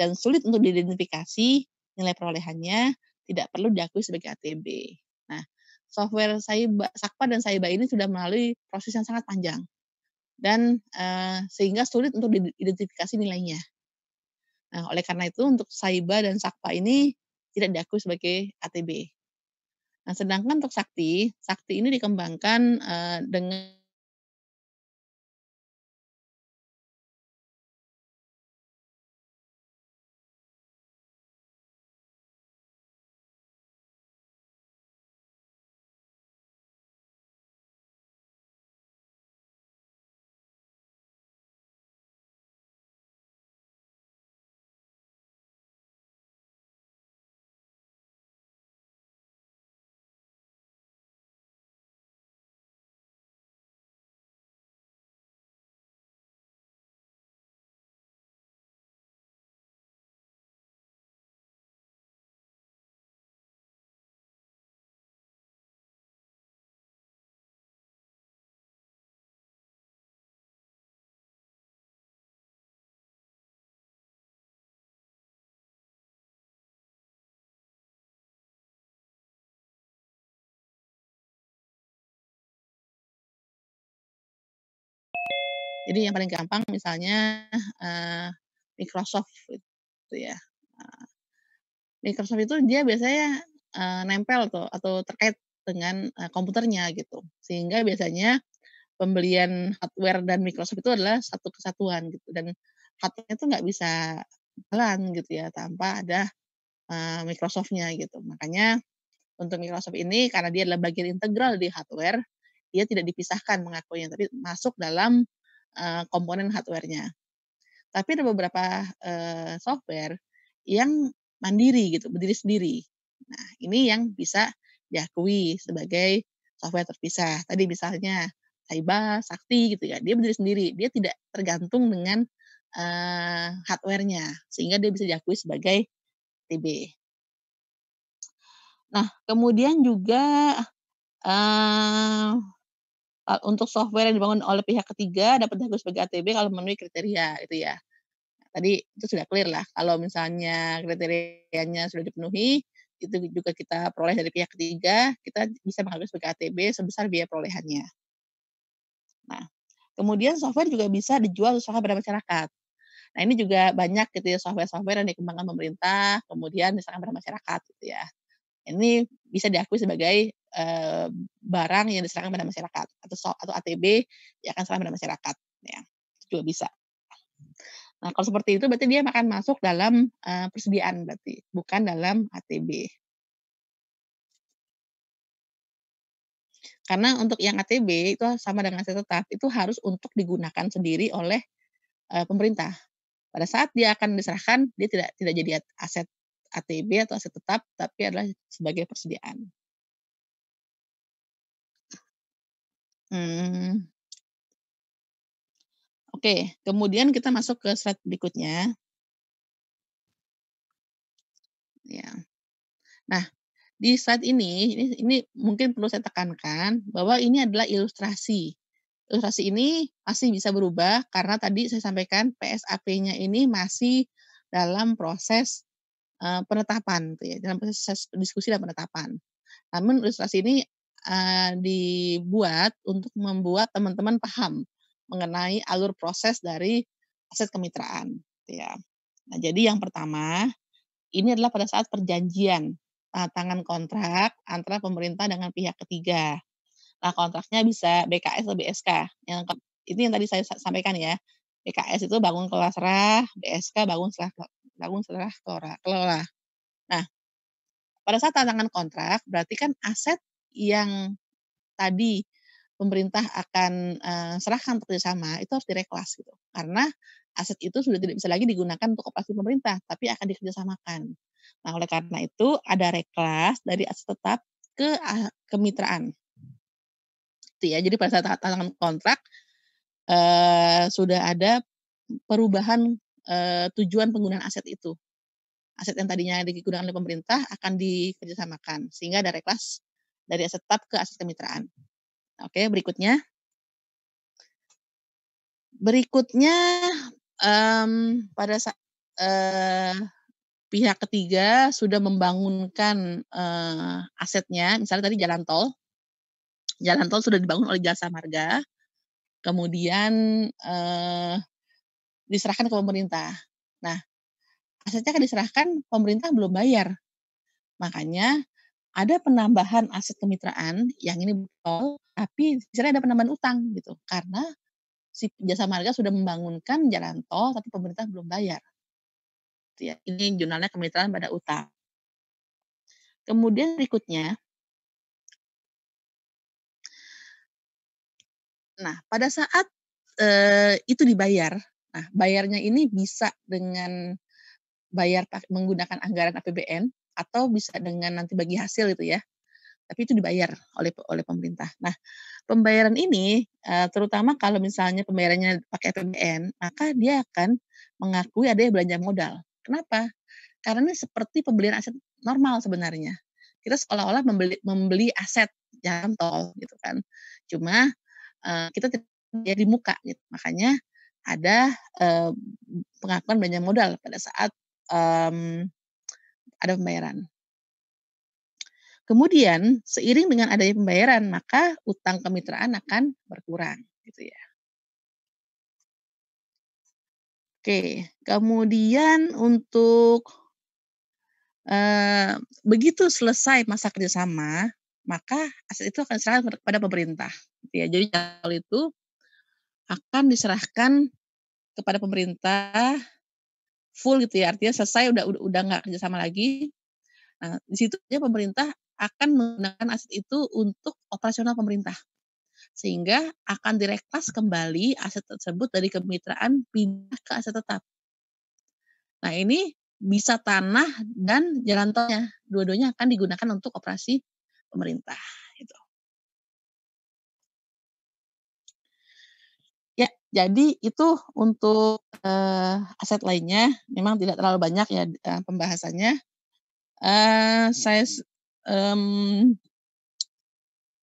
dan sulit untuk diidentifikasi nilai perolehannya tidak perlu diakui sebagai ATB. Nah, software Saiba, Sakpa dan Saiba ini sudah melalui proses yang sangat panjang dan uh, sehingga sulit untuk diidentifikasi nilainya. Nah, oleh karena itu untuk Saiba dan Sakpa ini tidak diakui sebagai ATB. Nah, sedangkan untuk Sakti, Sakti ini dikembangkan uh, dengan Jadi yang paling gampang misalnya eh, Microsoft itu ya. Nah, microsoft itu dia biasanya eh, nempel tuh atau terkait dengan eh, komputernya gitu. Sehingga biasanya pembelian hardware dan Microsoft itu adalah satu kesatuan gitu dan hardware itu nggak bisa jalan gitu ya tanpa ada uh, microsoft gitu. Makanya untuk Microsoft ini karena dia adalah bagian integral di hardware, dia tidak dipisahkan mengakuinya tapi masuk dalam Eh, komponen hardware-nya. Tapi ada beberapa uh, software yang mandiri gitu, berdiri sendiri. Nah, ini yang bisa diakui sebagai software terpisah. Tadi misalnya Saiba, Sakti gitu ya, dia berdiri sendiri. Dia tidak tergantung dengan uh, hardware-nya, sehingga dia bisa diakui sebagai TB. Nah, kemudian juga uh, untuk software yang dibangun oleh pihak ketiga dapat diakui sebagai ATB kalau memenuhi kriteria itu ya. Tadi itu sudah clear lah. Kalau misalnya kriterianya sudah dipenuhi, itu juga kita peroleh dari pihak ketiga, kita bisa mengakui sebagai ATB sebesar biaya perolehannya. Nah, kemudian software juga bisa dijual usaha pada masyarakat. Nah, ini juga banyak gitu ya software-software yang dikembangkan pemerintah, kemudian misalkan pada masyarakat gitu ya ini bisa diakui sebagai uh, barang yang diserahkan pada masyarakat atau atau ATB yang akan serahkan pada masyarakat ya itu juga bisa nah kalau seperti itu berarti dia akan masuk dalam uh, persediaan berarti bukan dalam ATB karena untuk yang ATB itu sama dengan aset tetap itu harus untuk digunakan sendiri oleh uh, pemerintah pada saat dia akan diserahkan dia tidak tidak jadi aset ATB atau aset tetap, tapi adalah sebagai persediaan. Hmm. Oke, kemudian kita masuk ke slide berikutnya. Ya. Nah, di slide ini, ini, ini mungkin perlu saya tekankan bahwa ini adalah ilustrasi. Ilustrasi ini masih bisa berubah karena tadi saya sampaikan PSAP-nya ini masih dalam proses penetapan ya, dalam proses diskusi dan penetapan. Namun ilustrasi ini dibuat untuk membuat teman-teman paham mengenai alur proses dari aset kemitraan gitu ya. Nah, jadi yang pertama ini adalah pada saat perjanjian uh, tangan kontrak antara pemerintah dengan pihak ketiga. Nah, kontraknya bisa BKS atau BSK. Yang ini yang tadi saya sampaikan ya. BKS itu bangun kelas rah, BSK bangun setelah bangun setelah kelola. Nah, pada saat tantangan kontrak, berarti kan aset yang tadi pemerintah akan uh, serahkan kerjasama itu harus direklas gitu. Karena aset itu sudah tidak bisa lagi digunakan untuk operasi pemerintah, tapi akan dikerjasamakan. Nah, oleh karena itu ada reklas dari aset tetap ke eh, kemitraan. Itu ya. Jadi pada saat tantangan kontrak uh, sudah ada perubahan Eh, tujuan penggunaan aset itu. Aset yang tadinya digunakan oleh pemerintah akan dikerjasamakan sehingga ada reklas dari aset tetap ke aset kemitraan. Oke, berikutnya. Berikutnya um, pada saat uh, eh, pihak ketiga sudah membangunkan uh, asetnya, misalnya tadi jalan tol, jalan tol sudah dibangun oleh jasa marga, kemudian uh, diserahkan ke pemerintah. Nah, asetnya kan diserahkan pemerintah belum bayar. Makanya ada penambahan aset kemitraan yang ini betul, tapi sebenarnya ada penambahan utang gitu karena si jasa marga sudah membangunkan jalan tol tapi pemerintah belum bayar. Gitu ya, ini jurnalnya kemitraan pada utang. Kemudian berikutnya, nah pada saat eh, itu dibayar Nah, bayarnya ini bisa dengan bayar menggunakan anggaran APBN atau bisa dengan nanti bagi hasil itu ya. Tapi itu dibayar oleh oleh pemerintah. Nah, pembayaran ini eh, terutama kalau misalnya pembayarannya pakai APBN, maka dia akan mengakui ada belanja modal. Kenapa? Karena seperti pembelian aset normal sebenarnya. Kita seolah-olah membeli, membeli aset jalan tol gitu kan. Cuma eh, kita tidak di muka gitu. Makanya ada uh, pengakuan banyak modal pada saat um, ada pembayaran. Kemudian seiring dengan adanya pembayaran maka utang kemitraan akan berkurang gitu ya. Oke, kemudian untuk e, begitu selesai masa kerjasama maka aset itu akan diserahkan kepada pemerintah. Gitu ya. Jadi hal itu akan diserahkan kepada pemerintah full gitu ya artinya selesai udah udah udah nggak kerjasama lagi nah di situ ya pemerintah akan menggunakan aset itu untuk operasional pemerintah sehingga akan direklas kembali aset tersebut dari kemitraan pindah ke aset tetap nah ini bisa tanah dan jalan tolnya dua-duanya akan digunakan untuk operasi pemerintah Jadi itu untuk uh, aset lainnya memang tidak terlalu banyak ya uh, pembahasannya. Uh, saya um,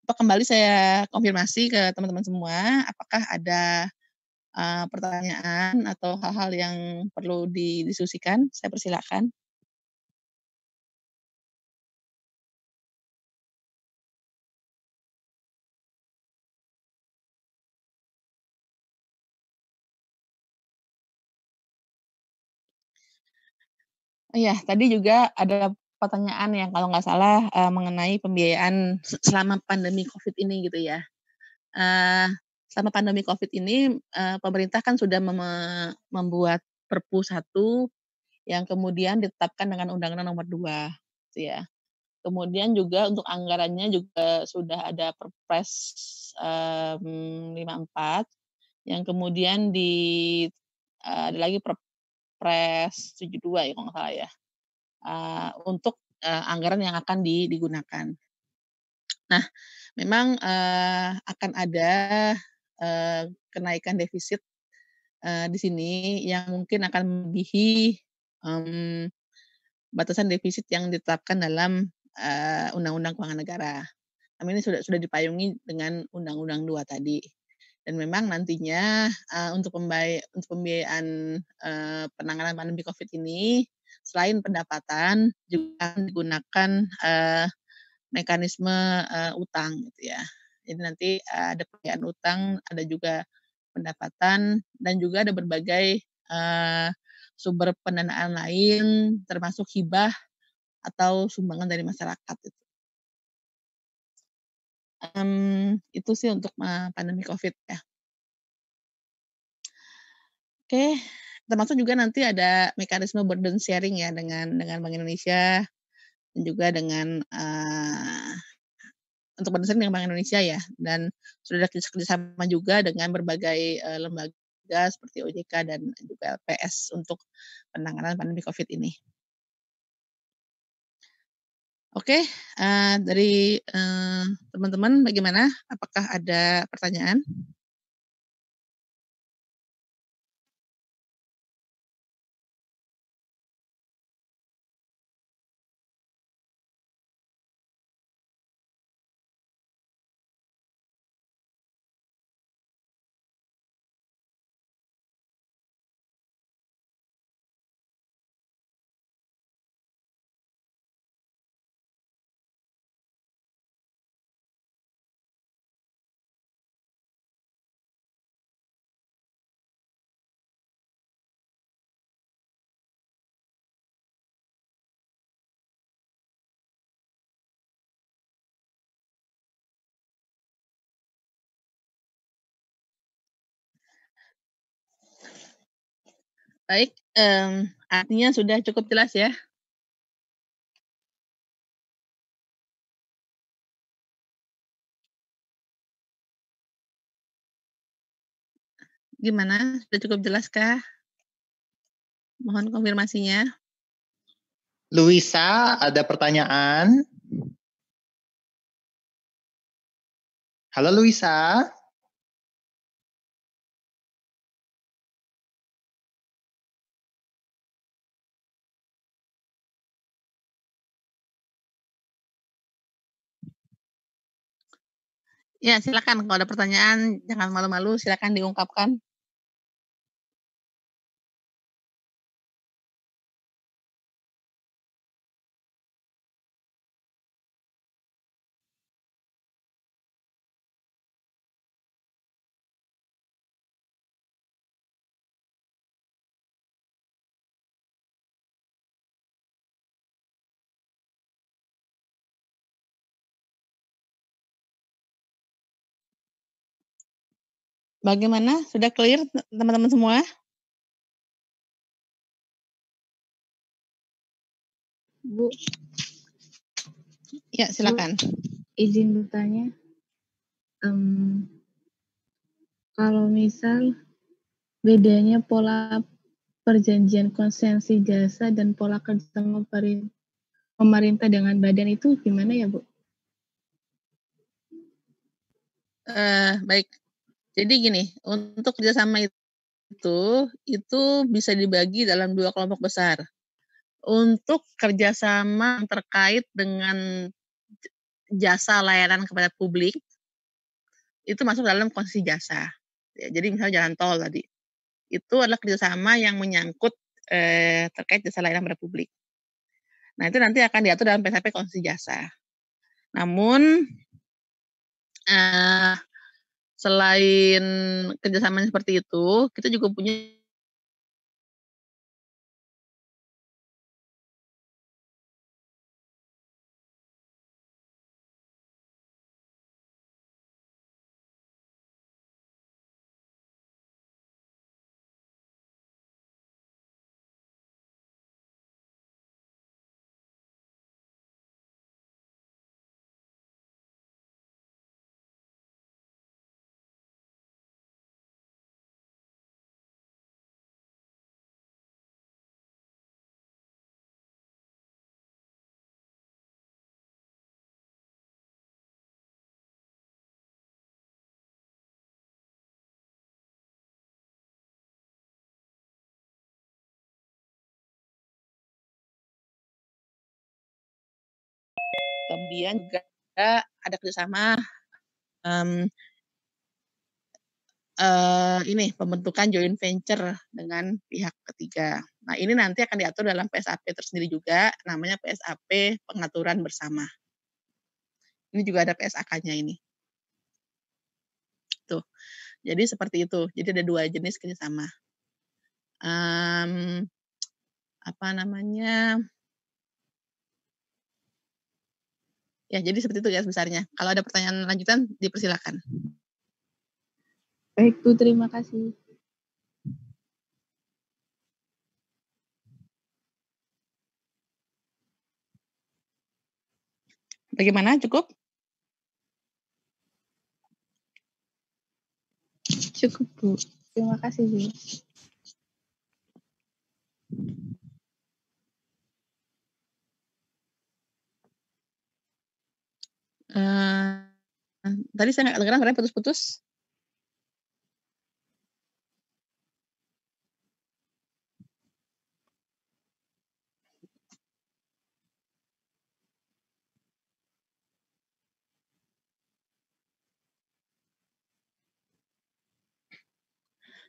kembali saya konfirmasi ke teman-teman semua apakah ada uh, pertanyaan atau hal-hal yang perlu didiskusikan. Saya persilakan. Iya, tadi juga ada pertanyaan yang kalau nggak salah uh, mengenai pembiayaan selama pandemi COVID ini gitu ya. Uh, selama pandemi COVID ini uh, pemerintah kan sudah mem membuat Perpu satu yang kemudian ditetapkan dengan Undang-Undang Nomor dua, gitu ya. Kemudian juga untuk anggarannya juga sudah ada Perpres um, 54 yang kemudian di ada lagi Pres 72 ya kalau nggak salah ya uh, untuk uh, anggaran yang akan di, digunakan. Nah, memang uh, akan ada uh, kenaikan defisit uh, di sini yang mungkin akan melebihi um, batasan defisit yang ditetapkan dalam Undang-Undang uh, Keuangan Negara. Kami ini sudah sudah dipayungi dengan Undang-Undang dua tadi dan memang nantinya uh, untuk, pembay untuk pembiayaan uh, penanganan pandemi COVID ini selain pendapatan juga digunakan uh, mekanisme uh, utang gitu ya. Jadi nanti uh, ada pembiayaan utang, ada juga pendapatan dan juga ada berbagai uh, sumber pendanaan lain termasuk hibah atau sumbangan dari masyarakat itu um, itu sih untuk, pandemi Covid ya. Oke, termasuk juga nanti ada mekanisme burden sharing ya dengan dengan Bank Indonesia dan juga dengan, uh, untuk burden sharing dengan Bank Indonesia ya dan sudah ada kerjasama juga dengan berbagai, uh, lembaga seperti OJK dan juga LPS untuk penanganan pandemi Covid ini. Oke, uh, dari eh, teman-teman uh, bagaimana? Apakah ada pertanyaan? Baik, um, artinya sudah cukup jelas ya. Gimana? Sudah cukup jelas kah? Mohon konfirmasinya. Luisa, ada pertanyaan? Halo Luisa. Ya, silakan kalau ada pertanyaan jangan malu-malu, silakan diungkapkan. Bagaimana? Sudah clear teman-teman semua? Bu. Ya, silakan. Bu, izin bertanya. Um, kalau misal bedanya pola perjanjian konsensi jasa dan pola kerjasama pemerintah dengan badan itu gimana ya, Bu? Uh, baik, jadi gini, untuk kerjasama itu, itu bisa dibagi dalam dua kelompok besar. Untuk kerjasama terkait dengan jasa layanan kepada publik, itu masuk dalam konsesi jasa. Ya, jadi misalnya jalan tol tadi, itu adalah kerjasama yang menyangkut eh, terkait jasa layanan kepada publik. Nah itu nanti akan diatur dalam PSP konsesi jasa. Namun eh, selain kerjasama seperti itu, kita juga punya Kemudian juga ada kerjasama um, uh, ini pembentukan joint venture dengan pihak ketiga. Nah ini nanti akan diatur dalam PSAP tersendiri juga, namanya PSAP pengaturan bersama. Ini juga ada PSAK-nya ini. Tuh, jadi seperti itu. Jadi ada dua jenis kerjasama. Um, apa namanya? Ya, jadi seperti itu ya sebesarnya Kalau ada pertanyaan lanjutan, dipersilakan. Baik, Bu. Terima kasih. Bagaimana? Cukup? Cukup, Bu. Terima kasih, Bu. Eh, tadi saya nggak dengar, karena putus-putus.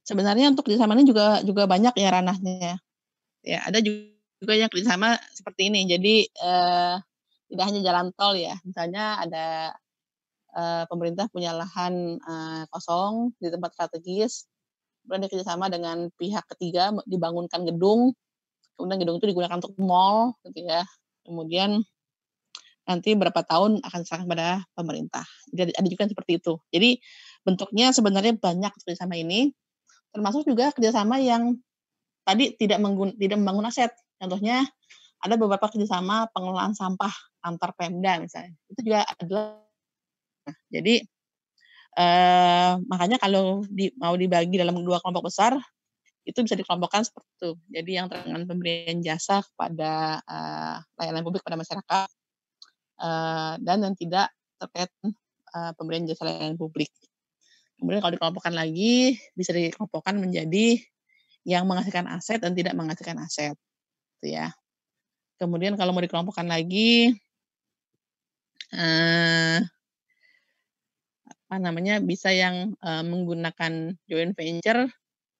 Sebenarnya untuk ini juga juga banyak ya ranahnya. Ya, ada juga yang kerjasama seperti ini. Jadi eh, tidak hanya jalan tol ya, misalnya ada uh, pemerintah punya lahan uh, kosong di tempat strategis, kemudian kerjasama dengan pihak ketiga dibangunkan gedung, kemudian gedung itu digunakan untuk mall, gitu ya. Kemudian nanti berapa tahun akan diserahkan pada pemerintah. Jadi ada juga seperti itu. Jadi bentuknya sebenarnya banyak kerjasama ini, termasuk juga kerjasama yang tadi tidak tidak membangun aset. Contohnya ada beberapa kerjasama pengelolaan sampah antar Pemda misalnya. Itu juga adalah nah, jadi eh, makanya kalau di, mau dibagi dalam dua kelompok besar itu bisa dikelompokkan seperti itu. Jadi yang dengan pemberian jasa kepada eh, layanan publik pada masyarakat eh, dan yang tidak terkait eh, pemberian jasa layanan publik. Kemudian kalau dikelompokkan lagi bisa dikelompokkan menjadi yang menghasilkan aset dan tidak menghasilkan aset. Gitu ya. Kemudian kalau mau dikelompokkan lagi, eh, apa namanya bisa yang eh, menggunakan joint venture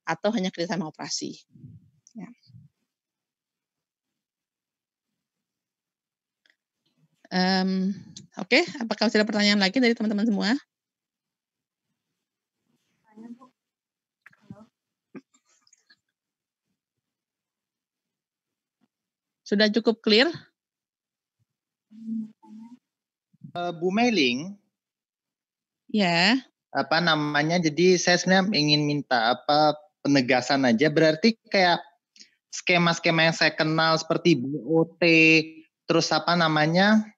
atau hanya kerjasama operasi. Ya. Um, Oke, okay. apakah sudah pertanyaan lagi dari teman-teman semua? Sudah cukup clear? Uh, Bu Meiling. Ya. Apa namanya? Jadi saya sebenarnya ingin minta apa penegasan aja. Berarti kayak skema-skema yang saya kenal seperti BOT, terus apa namanya?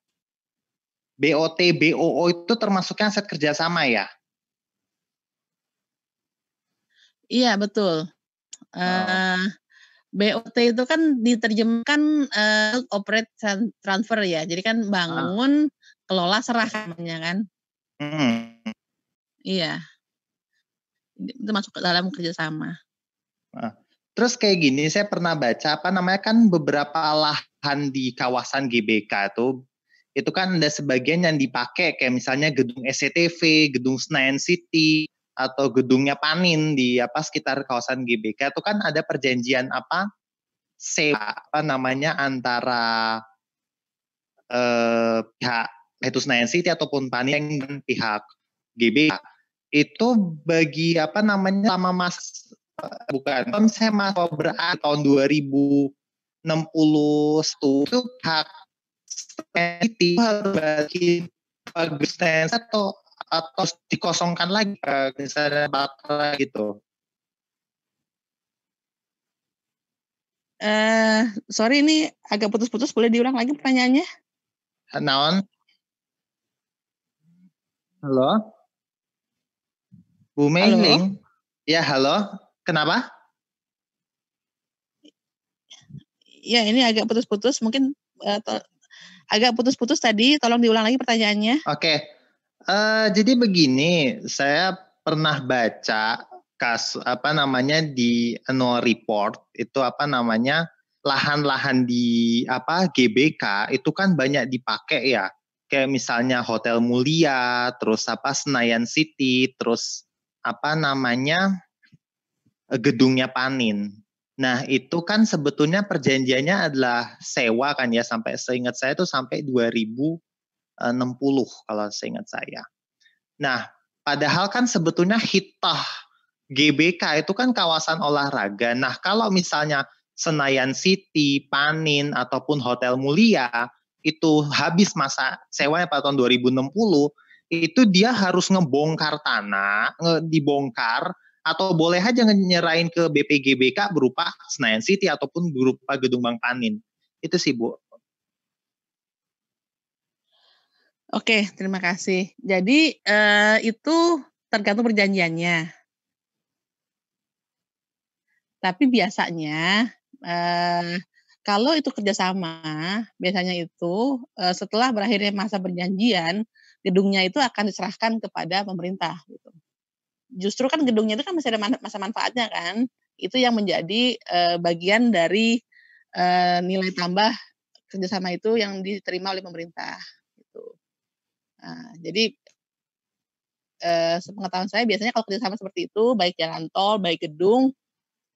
BOT, BOO itu termasuknya aset kerjasama ya? Iya betul. Oh. Eh, BOT itu kan diterjemahkan uh, operate transfer ya. Jadi kan bangun, uh. kelola, serah namanya kan. Hmm. Iya. Itu masuk ke dalam kerjasama. Uh. Terus kayak gini, saya pernah baca apa namanya kan beberapa lahan di kawasan GBK itu, itu kan ada sebagian yang dipakai kayak misalnya gedung SCTV, gedung Senayan City, atau gedungnya Panin di apa sekitar kawasan GBK itu kan ada perjanjian apa sewa apa namanya antara eh, pihak itu Senayan City ataupun Panin dengan pihak GBK itu bagi apa namanya sama mas eh, bukan saya mas berarti tahun 2060 itu hak Senayan City harus bagi Agustus atau atau eh, dikosongkan lagi misalnya eh, bakal gitu? Eh, uh, sorry ini agak putus-putus, boleh diulang lagi pertanyaannya? Naon? Halo? Bu Meiling? Ya, halo. Kenapa? Ya, ini agak putus-putus. Mungkin uh, agak putus-putus tadi. Tolong diulang lagi pertanyaannya. Oke. Okay. Uh, jadi begini, saya pernah baca kas apa namanya di annual report itu apa namanya lahan-lahan di apa GBK itu kan banyak dipakai ya. Kayak misalnya Hotel Mulia, terus apa Senayan City, terus apa namanya gedungnya Panin. Nah, itu kan sebetulnya perjanjiannya adalah sewa kan ya sampai seingat saya itu sampai 2000 60 eh, kalau saya ingat saya. Nah, padahal kan sebetulnya hitah GBK itu kan kawasan olahraga. Nah, kalau misalnya Senayan City, Panin ataupun Hotel Mulia itu habis masa sewanya pada tahun 2060, itu dia harus ngebongkar tanah, nge dibongkar atau boleh aja nyerahin ke BPGBK berupa Senayan City ataupun berupa Gedung Bang Panin. Itu sih Bu Oke, terima kasih. Jadi uh, itu tergantung perjanjiannya. Tapi biasanya uh, kalau itu kerjasama, biasanya itu uh, setelah berakhirnya masa perjanjian, gedungnya itu akan diserahkan kepada pemerintah. Gitu. Justru kan gedungnya itu kan masih ada masa manfaatnya kan, itu yang menjadi uh, bagian dari uh, nilai tambah kerjasama itu yang diterima oleh pemerintah. Nah, jadi eh, sepengetahuan saya biasanya kalau kerjasama seperti itu baik jalan tol baik gedung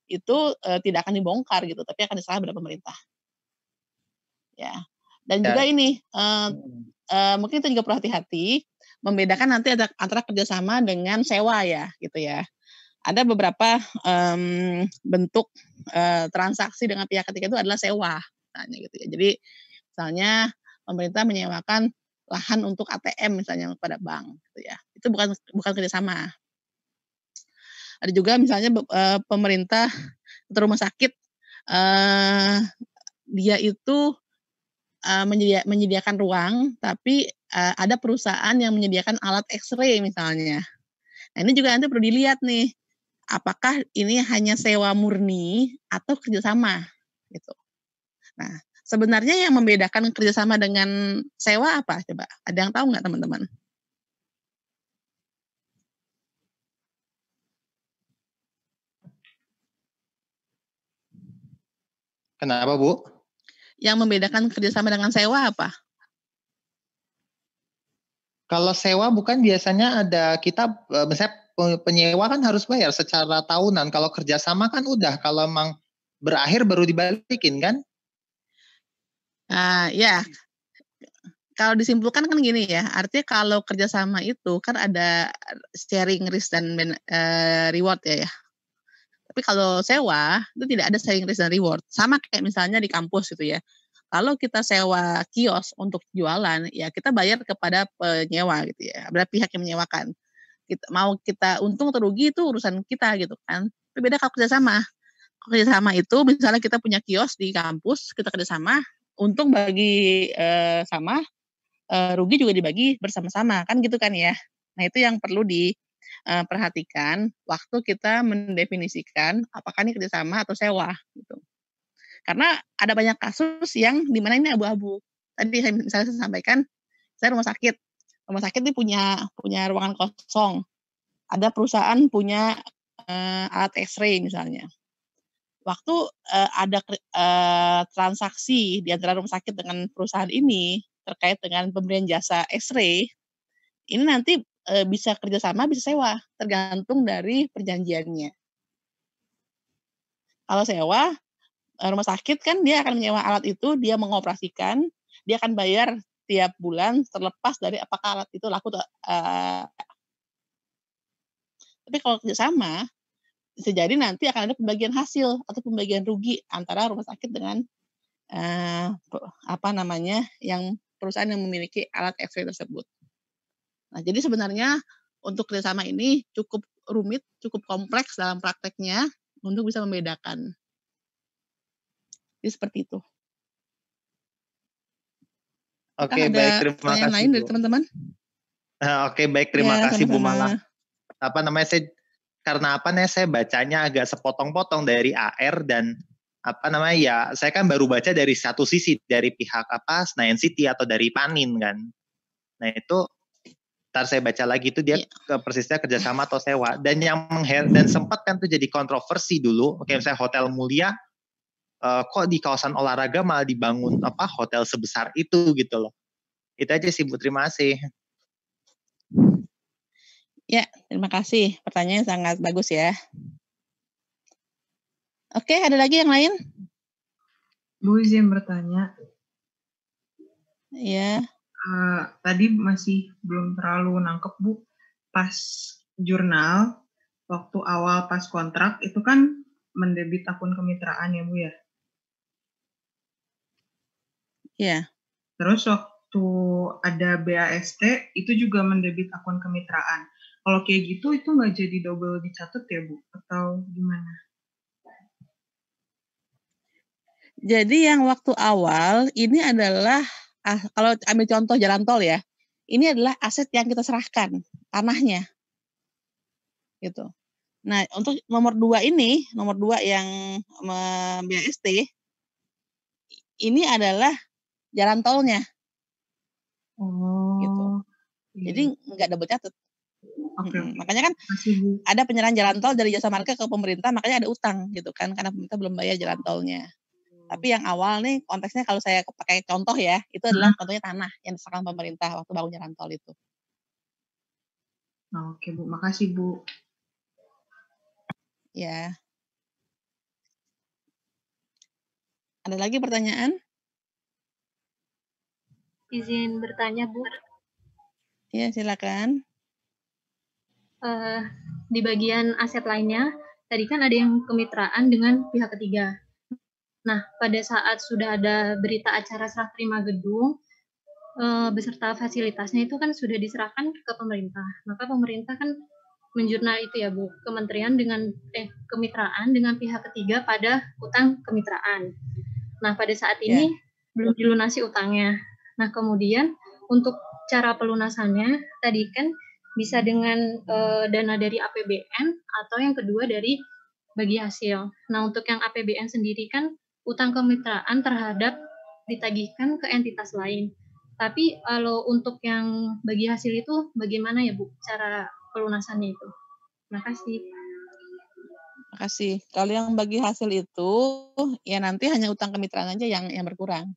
itu eh, tidak akan dibongkar gitu tapi akan diserahkan kepada pemerintah ya dan ya. juga ini eh, hmm. eh, mungkin itu juga perlu hati-hati membedakan nanti antara, antara kerjasama dengan sewa ya gitu ya ada beberapa um, bentuk uh, transaksi dengan pihak ketiga itu adalah sewa, misalnya gitu ya. Jadi misalnya pemerintah menyewakan lahan untuk ATM misalnya kepada bank gitu ya itu bukan bukan kerjasama ada juga misalnya e, pemerintah atau rumah sakit e, dia itu e, menyediakan ruang tapi ada perusahaan yang menyediakan alat X-ray misalnya nah ini juga nanti perlu dilihat nih apakah ini hanya sewa murni atau kerjasama gitu nah Sebenarnya yang membedakan kerjasama dengan sewa apa? Coba ada yang tahu nggak teman-teman? Kenapa Bu? Yang membedakan kerjasama dengan sewa apa? Kalau sewa bukan biasanya ada kita e, misalnya penyewa kan harus bayar secara tahunan. Kalau kerjasama kan udah kalau memang berakhir baru dibalikin kan? Uh, ya, kalau disimpulkan kan gini ya, artinya kalau kerjasama itu kan ada eh, sharing risk dan uh, reward ya ya. Tapi kalau sewa itu tidak ada sharing risk dan reward. Sama kayak misalnya di kampus gitu ya. Kalau kita sewa kios untuk jualan, ya kita bayar kepada penyewa gitu ya, berarti pihak yang menyewakan. Kita, mau kita untung atau rugi itu urusan kita gitu kan. Tapi beda kalau kerjasama. Kerjasama itu misalnya kita punya kios di kampus, kita kerjasama, untung bagi uh, sama, uh, rugi juga dibagi bersama-sama kan gitu kan ya. Nah itu yang perlu diperhatikan eh, uh, waktu kita mendefinisikan apakah ini kerjasama atau sewa gitu. Karena ada banyak kasus yang dimana ini abu-abu. Tadi saya, misalnya saya sampaikan, saya rumah sakit. Rumah sakit ini punya punya ruangan kosong. Ada perusahaan punya uh, alat X-ray misalnya waktu uh, ada uh, transaksi di antara rumah sakit dengan perusahaan ini terkait dengan pemberian jasa X-ray, ini nanti uh, bisa kerjasama, bisa sewa, tergantung dari perjanjiannya. Kalau sewa, rumah sakit kan dia akan menyewa alat itu, dia mengoperasikan, dia akan bayar tiap bulan terlepas dari apakah alat itu laku uh, tapi kalau kerjasama bisa jadi nanti akan ada pembagian hasil atau pembagian rugi antara rumah sakit dengan uh, apa namanya yang perusahaan yang memiliki alat X-ray tersebut. Nah, jadi sebenarnya untuk kerjasama ini cukup rumit, cukup kompleks dalam prakteknya untuk bisa membedakan. Jadi seperti itu. Oke, okay, baik. Terima kasih. lain dari teman-teman? Ah, oke, baik. Terima ya, kasih, sama -sama. Bu Malah Apa namanya? Saya karena apa nih saya bacanya agak sepotong-potong dari AR dan apa namanya ya saya kan baru baca dari satu sisi dari pihak apa Senayan City atau dari Panin kan nah itu ntar saya baca lagi itu dia iya. ke persisnya kerjasama atau sewa dan yang mengher dan sempat kan tuh jadi kontroversi dulu kayak misalnya hotel mulia uh, kok di kawasan olahraga malah dibangun apa hotel sebesar itu gitu loh itu aja sih Bu terima kasih Ya, terima kasih. Pertanyaan sangat bagus ya. Oke, ada lagi yang lain? Bu izin bertanya. Ya. Uh, tadi masih belum terlalu nangkep Bu. Pas jurnal, waktu awal pas kontrak, itu kan mendebit akun kemitraan ya Bu ya? Iya. Terus waktu ada BAST, itu juga mendebit akun kemitraan. Kalau kayak gitu itu nggak jadi double dicatat ya Bu atau gimana? Jadi yang waktu awal ini adalah ah, kalau ambil contoh jalan tol ya, ini adalah aset yang kita serahkan tanahnya, gitu. Nah untuk nomor dua ini, nomor dua yang BST ini adalah jalan tolnya, oh. gitu. Iya. Jadi nggak double catat Okay. makanya kan Masih. ada penyerahan jalan tol dari jasa marga ke pemerintah, makanya ada utang gitu kan karena pemerintah belum bayar jalan tolnya. Tapi yang awal nih konteksnya kalau saya pakai contoh ya, itu adalah hmm. contohnya tanah yang diserahkan pemerintah waktu bangun jalan tol itu. Oke Bu, makasih Bu. Ya. Ada lagi pertanyaan? Izin bertanya Bu. Ya silakan uh, di bagian aset lainnya, tadi kan ada yang kemitraan dengan pihak ketiga. Nah, pada saat sudah ada berita acara serah terima gedung, uh, beserta fasilitasnya itu kan sudah diserahkan ke pemerintah. Maka pemerintah kan menjurnal itu ya Bu, kementerian dengan eh kemitraan dengan pihak ketiga pada utang kemitraan. Nah, pada saat ini yeah. belum dilunasi utangnya. Nah, kemudian untuk cara pelunasannya tadi kan bisa dengan uh, dana dari APBN atau yang kedua dari bagi hasil. Nah, untuk yang APBN sendiri kan utang kemitraan terhadap ditagihkan ke entitas lain. Tapi kalau untuk yang bagi hasil itu bagaimana ya Bu cara pelunasannya itu? Makasih. Makasih. Kalau yang bagi hasil itu ya nanti hanya utang kemitraan aja yang yang berkurang.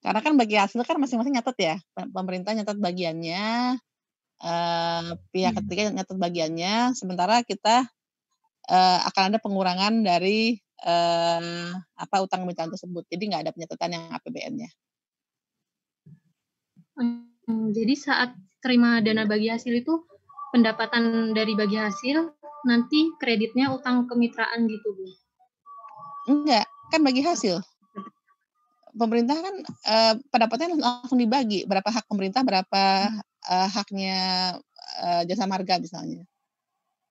Karena kan bagi hasil kan masing-masing nyatet ya. Pemerintah nyatet bagiannya, uh, pihak hmm. ketiga nyatet bagiannya. Sementara kita uh, akan ada pengurangan dari uh, apa utang pemerintah tersebut. Jadi nggak ada penyatetan yang APBN-nya. Hmm, jadi saat terima dana bagi hasil itu pendapatan dari bagi hasil nanti kreditnya utang kemitraan gitu bu? Enggak, kan bagi hasil pemerintah kan uh, eh, pendapatannya langsung dibagi berapa hak pemerintah berapa uh, haknya uh, jasa marga misalnya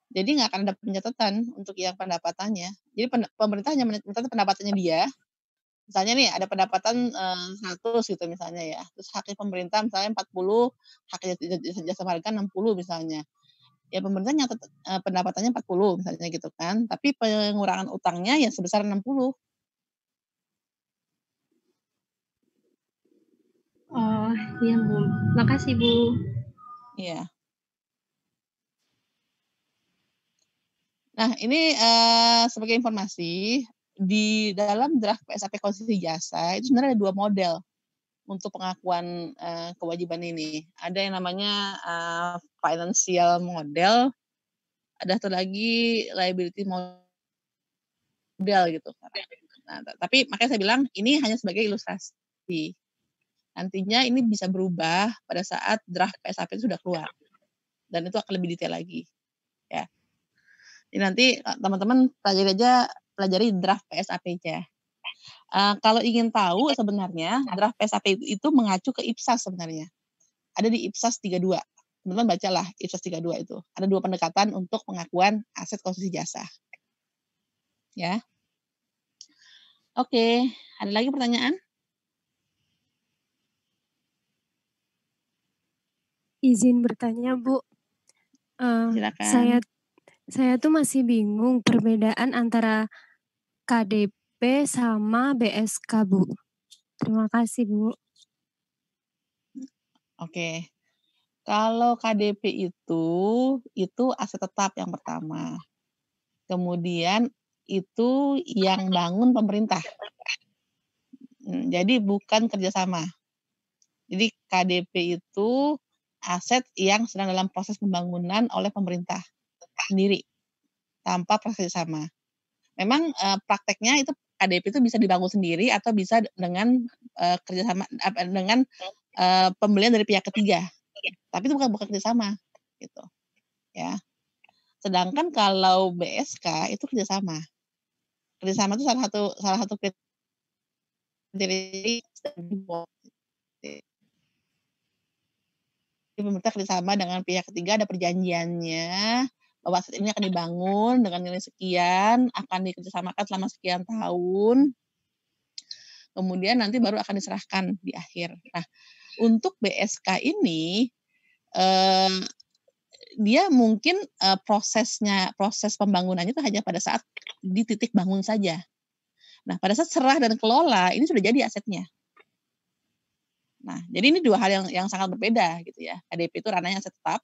jadi nggak akan ada pencatatan untuk yang pendapatannya jadi pen pemerintah hanya mencatat pendapatannya dia misalnya nih ada pendapatan uh, 100 gitu misalnya ya terus haknya pemerintah misalnya 40 haknya jasa marga 60 misalnya ya pemerintah nyatet uh, pendapatannya 40 misalnya gitu kan tapi pengurangan utangnya ya sebesar 60 Oh, iya Bu. Makasih Bu. Iya. Nah, ini uh, sebagai informasi di dalam draft PSAP konsesi jasa itu sebenarnya ada dua model untuk pengakuan uh, kewajiban ini. Ada yang namanya uh, financial model, ada satu lagi liability model gitu. Nah, tapi makanya saya bilang ini hanya sebagai ilustrasi. Nantinya ini bisa berubah pada saat draft PSAP itu sudah keluar. Dan itu akan lebih detail lagi. Ya. Jadi nanti eh, teman-teman pelajari aja pelajari draft psap aja Uh, kalau ingin tahu sebenarnya draft PSAP itu mengacu ke IPSAS sebenarnya. Ada di IPSAS 32. Teman-teman bacalah IPSAS 32 itu. Ada dua pendekatan untuk pengakuan aset konsumsi jasa. Ya. Oke, ada lagi pertanyaan? izin bertanya Bu. Uh, Saya saya tuh masih bingung perbedaan antara KDP sama BSK Bu. Terima kasih Bu. Oke. Kalau KDP itu itu aset tetap yang pertama. Kemudian itu yang bangun pemerintah. Hmm, jadi bukan kerjasama. Jadi KDP itu aset yang sedang dalam proses pembangunan oleh pemerintah sendiri tanpa proses sama. Memang uh, prakteknya itu KDP itu bisa dibangun sendiri atau bisa dengan uh, kerjasama dengan uh, pembelian dari pihak ketiga. Tapi itu bukan bukan kerjasama gitu, ya. Sedangkan kalau BSK itu kerjasama. Kerjasama itu salah satu salah satu kriteria pemerintah kerjasama dengan pihak ketiga ada perjanjiannya bahwa aset ini akan dibangun dengan nilai sekian, akan dikerjasamakan selama sekian tahun, kemudian nanti baru akan diserahkan di akhir. Nah, untuk BSK ini eh, dia mungkin eh, prosesnya proses pembangunannya itu hanya pada saat di titik bangun saja. Nah, pada saat serah dan kelola ini sudah jadi asetnya. Nah, jadi ini dua hal yang yang sangat berbeda gitu ya. KDP itu ranahnya aset tetap,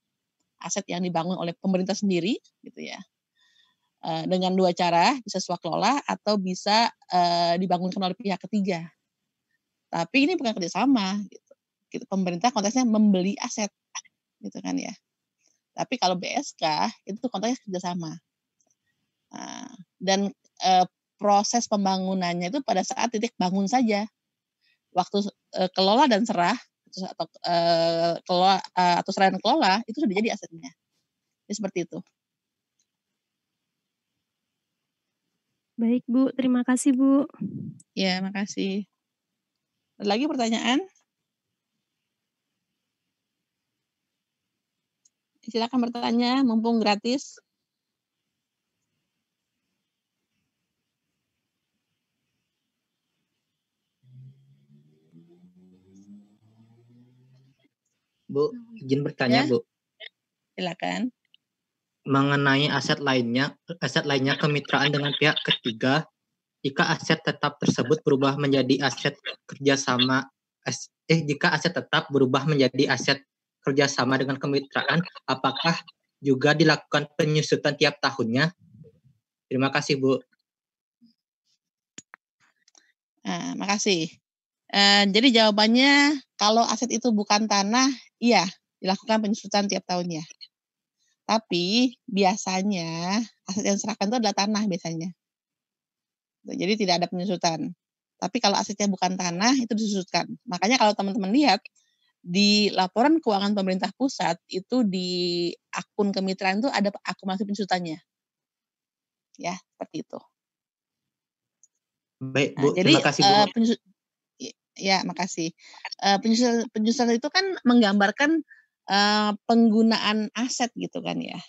aset yang dibangun oleh pemerintah sendiri gitu ya. E, dengan dua cara, bisa swakelola atau bisa e, dibangunkan oleh pihak ketiga. Tapi ini bukan kerjasama gitu. Pemerintah konteksnya membeli aset gitu kan ya. Tapi kalau BSK itu konteksnya kerjasama. Nah, dan e, proses pembangunannya itu pada saat titik bangun saja waktu uh, kelola dan serah atau uh, kelola uh, atau dan kelola itu sudah jadi asetnya. Jadi ya, seperti itu. Baik Bu, terima kasih Bu. Ya, makasih. Ada lagi pertanyaan? Silakan bertanya, mumpung gratis. Bu, hmm. izin bertanya, ya. Bu. Silakan. Mengenai aset lainnya, aset lainnya kemitraan dengan pihak ketiga, jika aset tetap tersebut berubah menjadi aset kerjasama, eh jika aset tetap berubah menjadi aset kerjasama dengan kemitraan, apakah juga dilakukan penyusutan tiap tahunnya? Terima kasih, Bu. Nah, makasih. Eh, jadi jawabannya kalau aset itu bukan tanah Iya, dilakukan penyusutan tiap tahunnya. Tapi biasanya aset yang diserahkan itu adalah tanah biasanya. Jadi tidak ada penyusutan. Tapi kalau asetnya bukan tanah itu disusutkan. Makanya kalau teman-teman lihat di laporan keuangan pemerintah pusat itu di akun kemitraan itu ada akumulasi penyusutannya. Ya, seperti itu. Baik, Bu. Nah, terima kasih, Bu. Uh, eh, penyusut, Ya, makasih. Uh, eh, penyusunan itu kan menggambarkan uh, penggunaan aset gitu kan ya.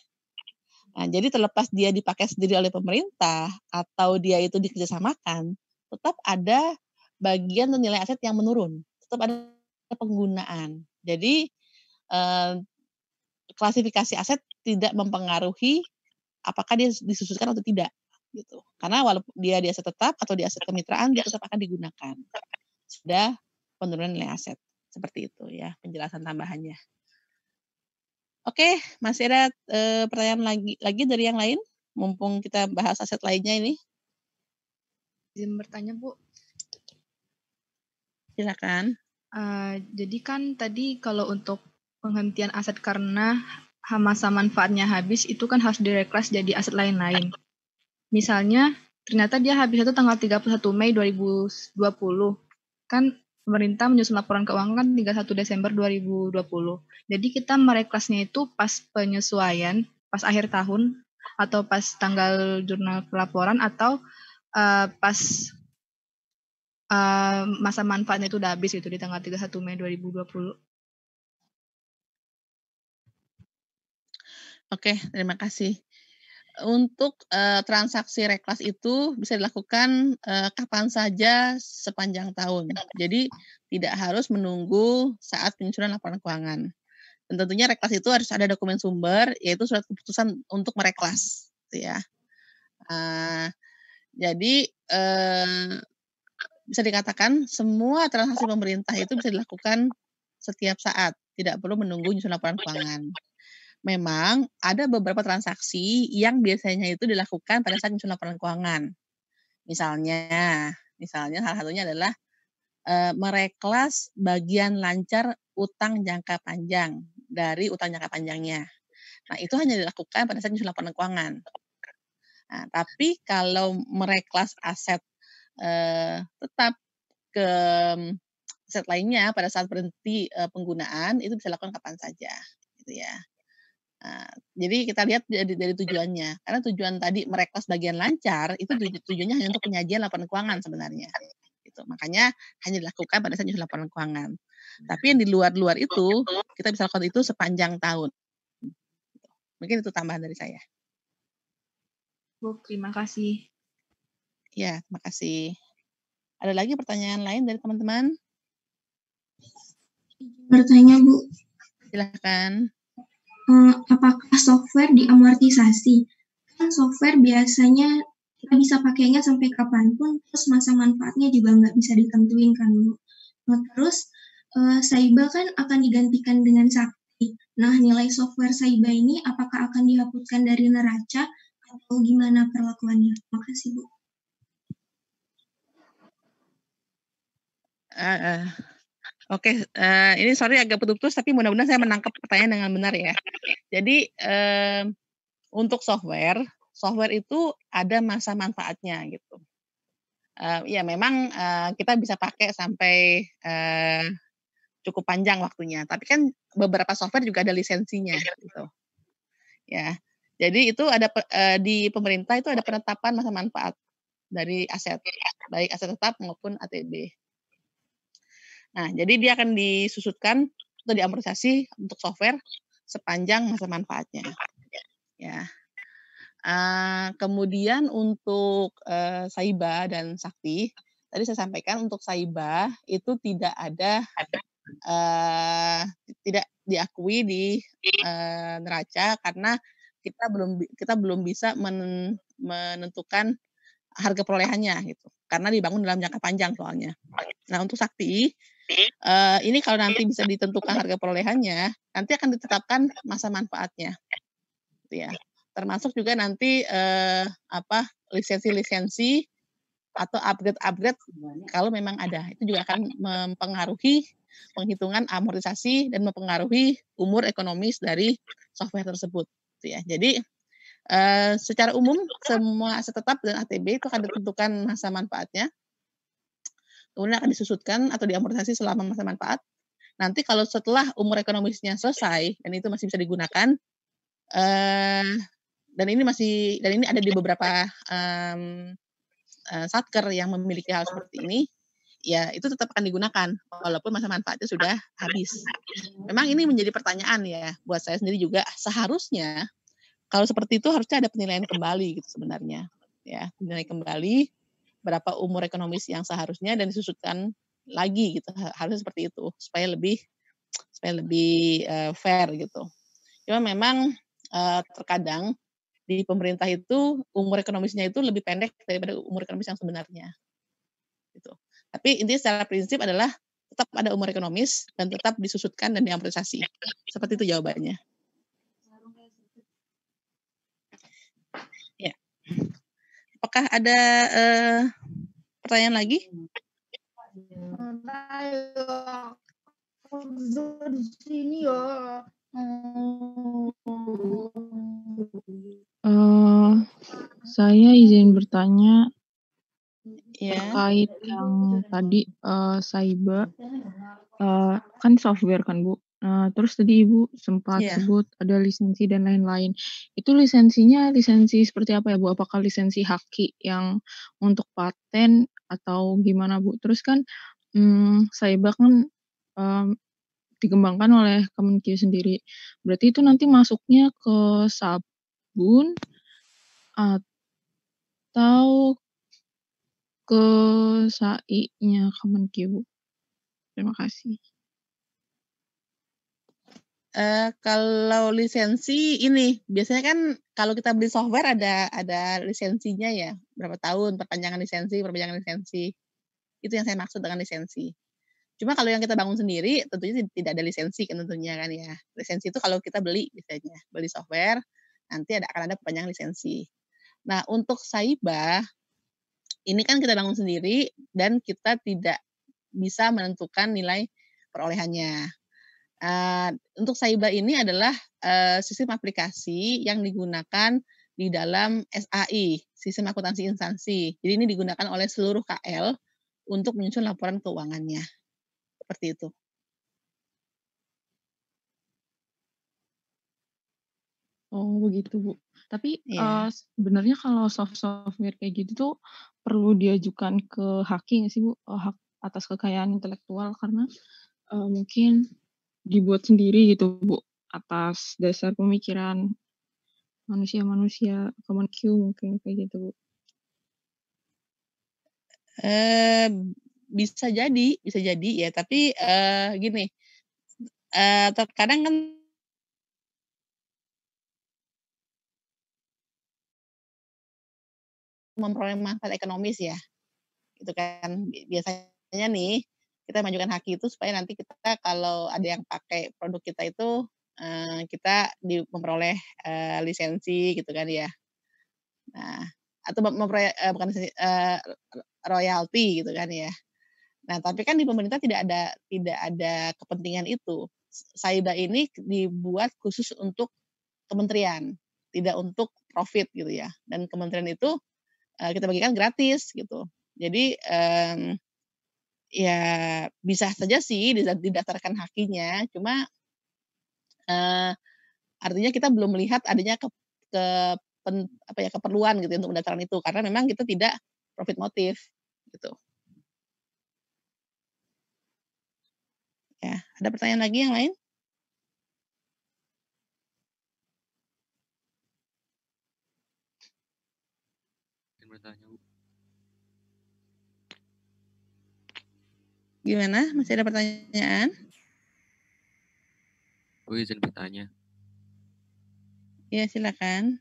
Nah, jadi terlepas dia dipakai sendiri oleh pemerintah atau dia itu dikerjasamakan, tetap ada bagian atau nilai aset yang menurun, tetap ada penggunaan. Jadi uh, klasifikasi aset tidak mempengaruhi apakah dia disusutkan atau tidak gitu. Karena walaupun dia di aset tetap atau di aset kemitraan dia tetap akan digunakan sudah penurunan nilai aset. Seperti itu ya penjelasan tambahannya. Oke, masih eh, ada e, pertanyaan lagi lagi dari yang lain? Mumpung kita bahas aset lainnya ini. Izin bertanya, Bu. Silakan. Uh, jadi kan tadi kalau untuk penghentian aset karena masa manfaatnya habis itu kan harus direklas jadi aset lain-lain. Misalnya ternyata dia habis itu tanggal 31 Mei 2020 kan pemerintah menyusun laporan keuangan kan 31 Desember 2020. Jadi kita mereklasnya itu pas penyesuaian, pas akhir tahun atau pas tanggal jurnal pelaporan atau uh, pas uh, masa manfaatnya itu udah habis gitu di tanggal 31 Mei 2020. Oke, terima kasih untuk uh, transaksi reklas itu bisa dilakukan uh, kapan saja sepanjang tahun. Jadi tidak harus menunggu saat penyusunan laporan keuangan. Dan tentunya reklas itu harus ada dokumen sumber, yaitu surat keputusan untuk mereklas, gitu ya. Uh, jadi uh, bisa dikatakan semua transaksi pemerintah itu bisa dilakukan setiap saat, tidak perlu menunggu penyusunan laporan keuangan memang ada beberapa transaksi yang biasanya itu dilakukan pada saat menyusun laporan keuangan. Misalnya, misalnya salah satunya adalah e, mereklas bagian lancar utang jangka panjang dari utang jangka panjangnya. Nah, itu hanya dilakukan pada saat menyusun laporan keuangan. Nah, tapi kalau mereklas aset e, tetap ke aset lainnya pada saat berhenti e, penggunaan itu bisa dilakukan kapan saja, gitu ya. Nah, jadi kita lihat dari, dari tujuannya. Karena tujuan tadi mereka sebagian lancar itu tujuannya hanya untuk penyajian laporan keuangan sebenarnya. Gitu. Makanya hanya dilakukan pada saat laporan keuangan. Tapi yang di luar-luar itu kita bisa lakukan itu sepanjang tahun. Mungkin itu tambahan dari saya. Bu, terima kasih. Ya, terima kasih. Ada lagi pertanyaan lain dari teman-teman? Bertanya, Bu. Silahkan eh, apakah software diamortisasi? Kan software biasanya kita bisa pakainya sampai kapanpun, terus masa manfaatnya juga nggak bisa ditentuin kan Bu. Nah, terus eh, Saiba kan akan digantikan dengan Sakti. Nah, nilai software Saiba ini apakah akan dihapuskan dari neraca atau gimana perlakuannya? Makasih Bu. uh. Oke, uh, ini sorry agak putus-putus, tapi mudah-mudahan saya menangkap pertanyaan dengan benar ya. Jadi uh, untuk software, software itu ada masa manfaatnya gitu. Uh, ya memang uh, kita bisa pakai sampai uh, cukup panjang waktunya, tapi kan beberapa software juga ada lisensinya gitu. Ya, jadi itu ada uh, di pemerintah itu ada penetapan masa manfaat dari aset, baik aset tetap maupun ATB. Nah, jadi dia akan disusutkan atau diamortisasi untuk software sepanjang masa manfaatnya. Ya. Uh, kemudian untuk uh, Saiba dan Sakti, tadi saya sampaikan untuk Saiba itu tidak ada uh, tidak diakui di uh, neraca karena kita belum kita belum bisa men, menentukan harga perolehannya gitu karena dibangun dalam jangka panjang soalnya. Nah untuk Sakti uh, ini kalau nanti bisa ditentukan harga perolehannya, nanti akan ditetapkan masa manfaatnya, gitu ya. Termasuk juga nanti uh, apa lisensi-lisensi atau upgrade-upgrade kalau memang ada itu juga akan mempengaruhi penghitungan amortisasi dan mempengaruhi umur ekonomis dari software tersebut, gitu ya. Jadi Uh, secara umum semua aset tetap dan ATB itu akan ditentukan masa manfaatnya kemudian akan disusutkan atau diamortisasi selama masa manfaat. Nanti kalau setelah umur ekonomisnya selesai dan itu masih bisa digunakan, uh, dan ini masih dan ini ada di beberapa um, uh, satker yang memiliki hal seperti ini, ya itu tetap akan digunakan walaupun masa manfaatnya sudah habis. Memang ini menjadi pertanyaan ya buat saya sendiri juga seharusnya kalau seperti itu harusnya ada penilaian kembali gitu sebenarnya ya penilaian kembali berapa umur ekonomis yang seharusnya dan disusutkan lagi gitu harusnya seperti itu supaya lebih supaya lebih uh, fair gitu. Cuma memang uh, terkadang di pemerintah itu umur ekonomisnya itu lebih pendek daripada umur ekonomis yang sebenarnya. Gitu. Tapi intinya secara prinsip adalah tetap ada umur ekonomis dan tetap disusutkan dan diamortisasi. Seperti itu jawabannya. Ya. Apakah ada uh, pertanyaan lagi? sini ya. Uh, eh, saya izin bertanya yeah. terkait yang tadi uh, cyber uh, kan software kan bu Eh, terus tadi Ibu sempat yeah. sebut ada lisensi dan lain-lain. Itu lisensinya lisensi seperti apa ya Bu? Apakah lisensi haki yang untuk paten atau gimana Bu? Terus kan hmm, Saiba kan um, dikembangkan oleh Kemenkyu sendiri. Berarti itu nanti masuknya ke sabun atau ke SAI-nya Terima kasih. Uh, kalau lisensi ini biasanya kan kalau kita beli software ada ada lisensinya ya berapa tahun perpanjangan lisensi perpanjangan lisensi itu yang saya maksud dengan lisensi. Cuma kalau yang kita bangun sendiri tentunya tidak ada lisensi kan tentunya kan ya lisensi itu kalau kita beli biasanya beli software nanti ada akan ada perpanjangan lisensi. Nah untuk Saiba ini kan kita bangun sendiri dan kita tidak bisa menentukan nilai perolehannya Uh, untuk Saiba ini adalah uh, sistem aplikasi yang digunakan di dalam SAI, sistem akuntansi instansi. Jadi ini digunakan oleh seluruh KL untuk menyusun laporan keuangannya. Seperti itu. Oh begitu Bu. Tapi yeah. Iya. uh, sebenarnya kalau soft-software kayak gitu tuh perlu diajukan ke hacking sih Bu? Eh, hak atas kekayaan intelektual karena uh, mungkin dibuat sendiri gitu Bu atas dasar pemikiran manusia-manusia common Q mungkin kayak gitu Bu. Eh bisa jadi, bisa jadi ya, tapi eh, gini. Eh, terkadang kan memperoleh manfaat ekonomis ya. Itu kan biasanya nih kita majukan haki itu supaya nanti kita kalau ada yang pakai produk kita itu uh, kita memperoleh uh, lisensi gitu kan ya. Nah, atau memperoleh uh, bukan uh, royalti gitu kan ya. Nah, tapi kan di pemerintah tidak ada tidak ada kepentingan itu. Saida ini dibuat khusus untuk kementerian, tidak untuk profit gitu ya. Dan kementerian itu uh, kita bagikan gratis gitu. Jadi um, ya bisa saja sih didasarkan hakinya cuma uh, artinya kita belum melihat adanya ke, ke pen, apa ya keperluan gitu ya untuk pendaftaran itu karena memang kita tidak profit motif gitu ya ada pertanyaan lagi yang lain Gimana? Masih ada pertanyaan? Gue izin bertanya. Ya silakan.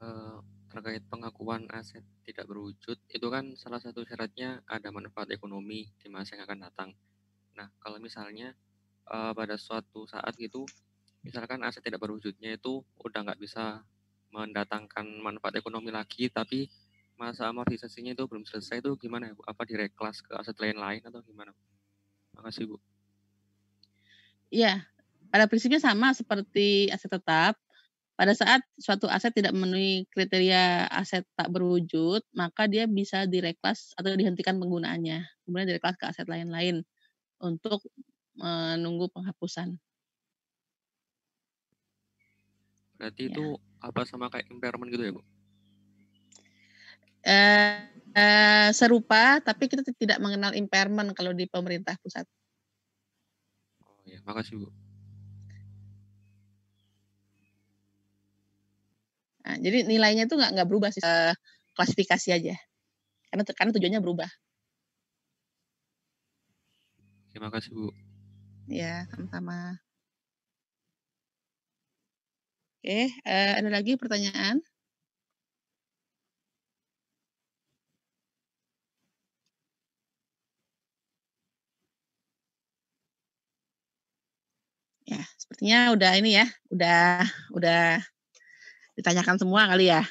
Uh, terkait pengakuan aset tidak berwujud, itu kan salah satu syaratnya ada manfaat ekonomi di masa yang akan datang. Nah, kalau misalnya uh, pada suatu saat gitu, misalkan aset tidak berwujudnya itu udah nggak bisa mendatangkan manfaat ekonomi lagi, tapi masa amortisasinya itu belum selesai itu gimana ya Bu? Apa direklas ke aset lain lain atau gimana? Makasih Bu. Iya, pada prinsipnya sama seperti aset tetap. Pada saat suatu aset tidak memenuhi kriteria aset tak berwujud, maka dia bisa direklas atau dihentikan penggunaannya. Kemudian direklas ke aset lain-lain untuk menunggu penghapusan. Berarti ya. itu iya. apa sama kayak impairment gitu ya, Bu? Eh, serupa, tapi kita tidak mengenal impairment kalau di pemerintah pusat. Oh ya, makasih Bu. Nah, jadi nilainya itu nggak nggak berubah sih uh, klasifikasi aja, karena karena tujuannya berubah. Terima kasih Bu. Ya, sama-sama. Oke, uh, ada lagi pertanyaan? Sepertinya udah ini ya, udah udah ditanyakan semua kali ya.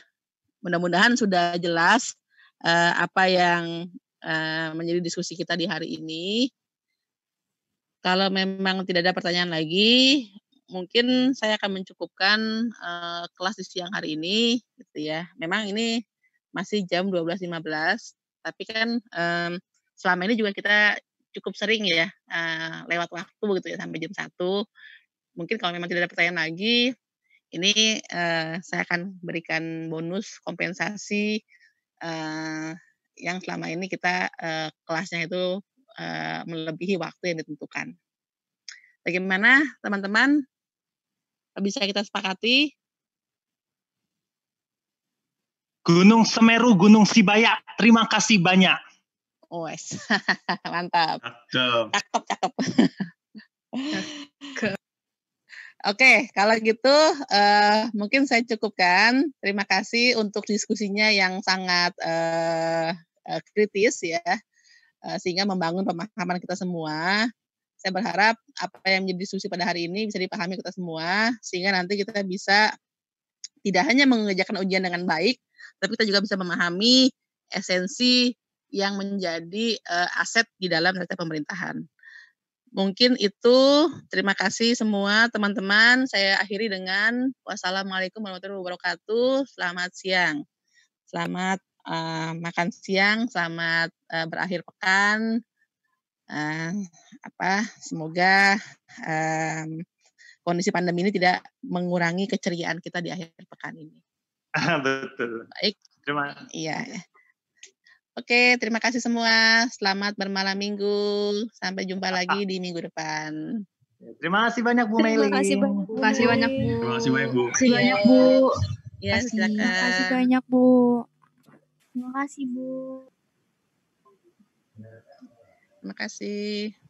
Mudah-mudahan sudah jelas uh, apa yang uh, menjadi diskusi kita di hari ini. Kalau memang tidak ada pertanyaan lagi, mungkin saya akan mencukupkan uh, kelas di siang hari ini, gitu ya. Memang ini masih jam 12.15, tapi kan um, selama ini juga kita cukup sering ya uh, lewat waktu begitu ya sampai jam satu mungkin kalau memang tidak ada pertanyaan lagi, ini uh, saya akan berikan bonus kompensasi uh, yang selama ini kita uh, kelasnya itu uh, melebihi waktu yang ditentukan. Bagaimana teman-teman bisa kita sepakati? Gunung Semeru, Gunung Sibaya, terima kasih banyak. Oh, mantap. Cakep, cakep. cakep. Oke, kalau gitu uh, mungkin saya cukupkan. Terima kasih untuk diskusinya yang sangat uh, uh, kritis ya, uh, sehingga membangun pemahaman kita semua. Saya berharap apa yang menjadi diskusi pada hari ini bisa dipahami kita semua, sehingga nanti kita bisa tidak hanya mengerjakan ujian dengan baik, tapi kita juga bisa memahami esensi yang menjadi uh, aset di dalam tata pemerintahan. Mungkin itu. Terima kasih semua teman-teman. Saya akhiri dengan wassalamualaikum warahmatullahi wabarakatuh. Selamat siang. Selamat uh, makan siang. Selamat uh, berakhir pekan. Uh, apa? Semoga uh, kondisi pandemi ini tidak mengurangi keceriaan kita di akhir pekan ini. Betul. Baik. Terima kasih. Iya. Oke, terima kasih semua. Selamat bermalam minggu. Sampai jumpa lagi di minggu depan. Ya, terima kasih banyak Bu Meli. Terima kasih banyak Bu. Terima kasih banyak Bu. Terima kasih banyak Bu. Terima kasih banyak Bu. Ya, Terima kasih banyak Bu. Terima kasih Bu. Terima kasih.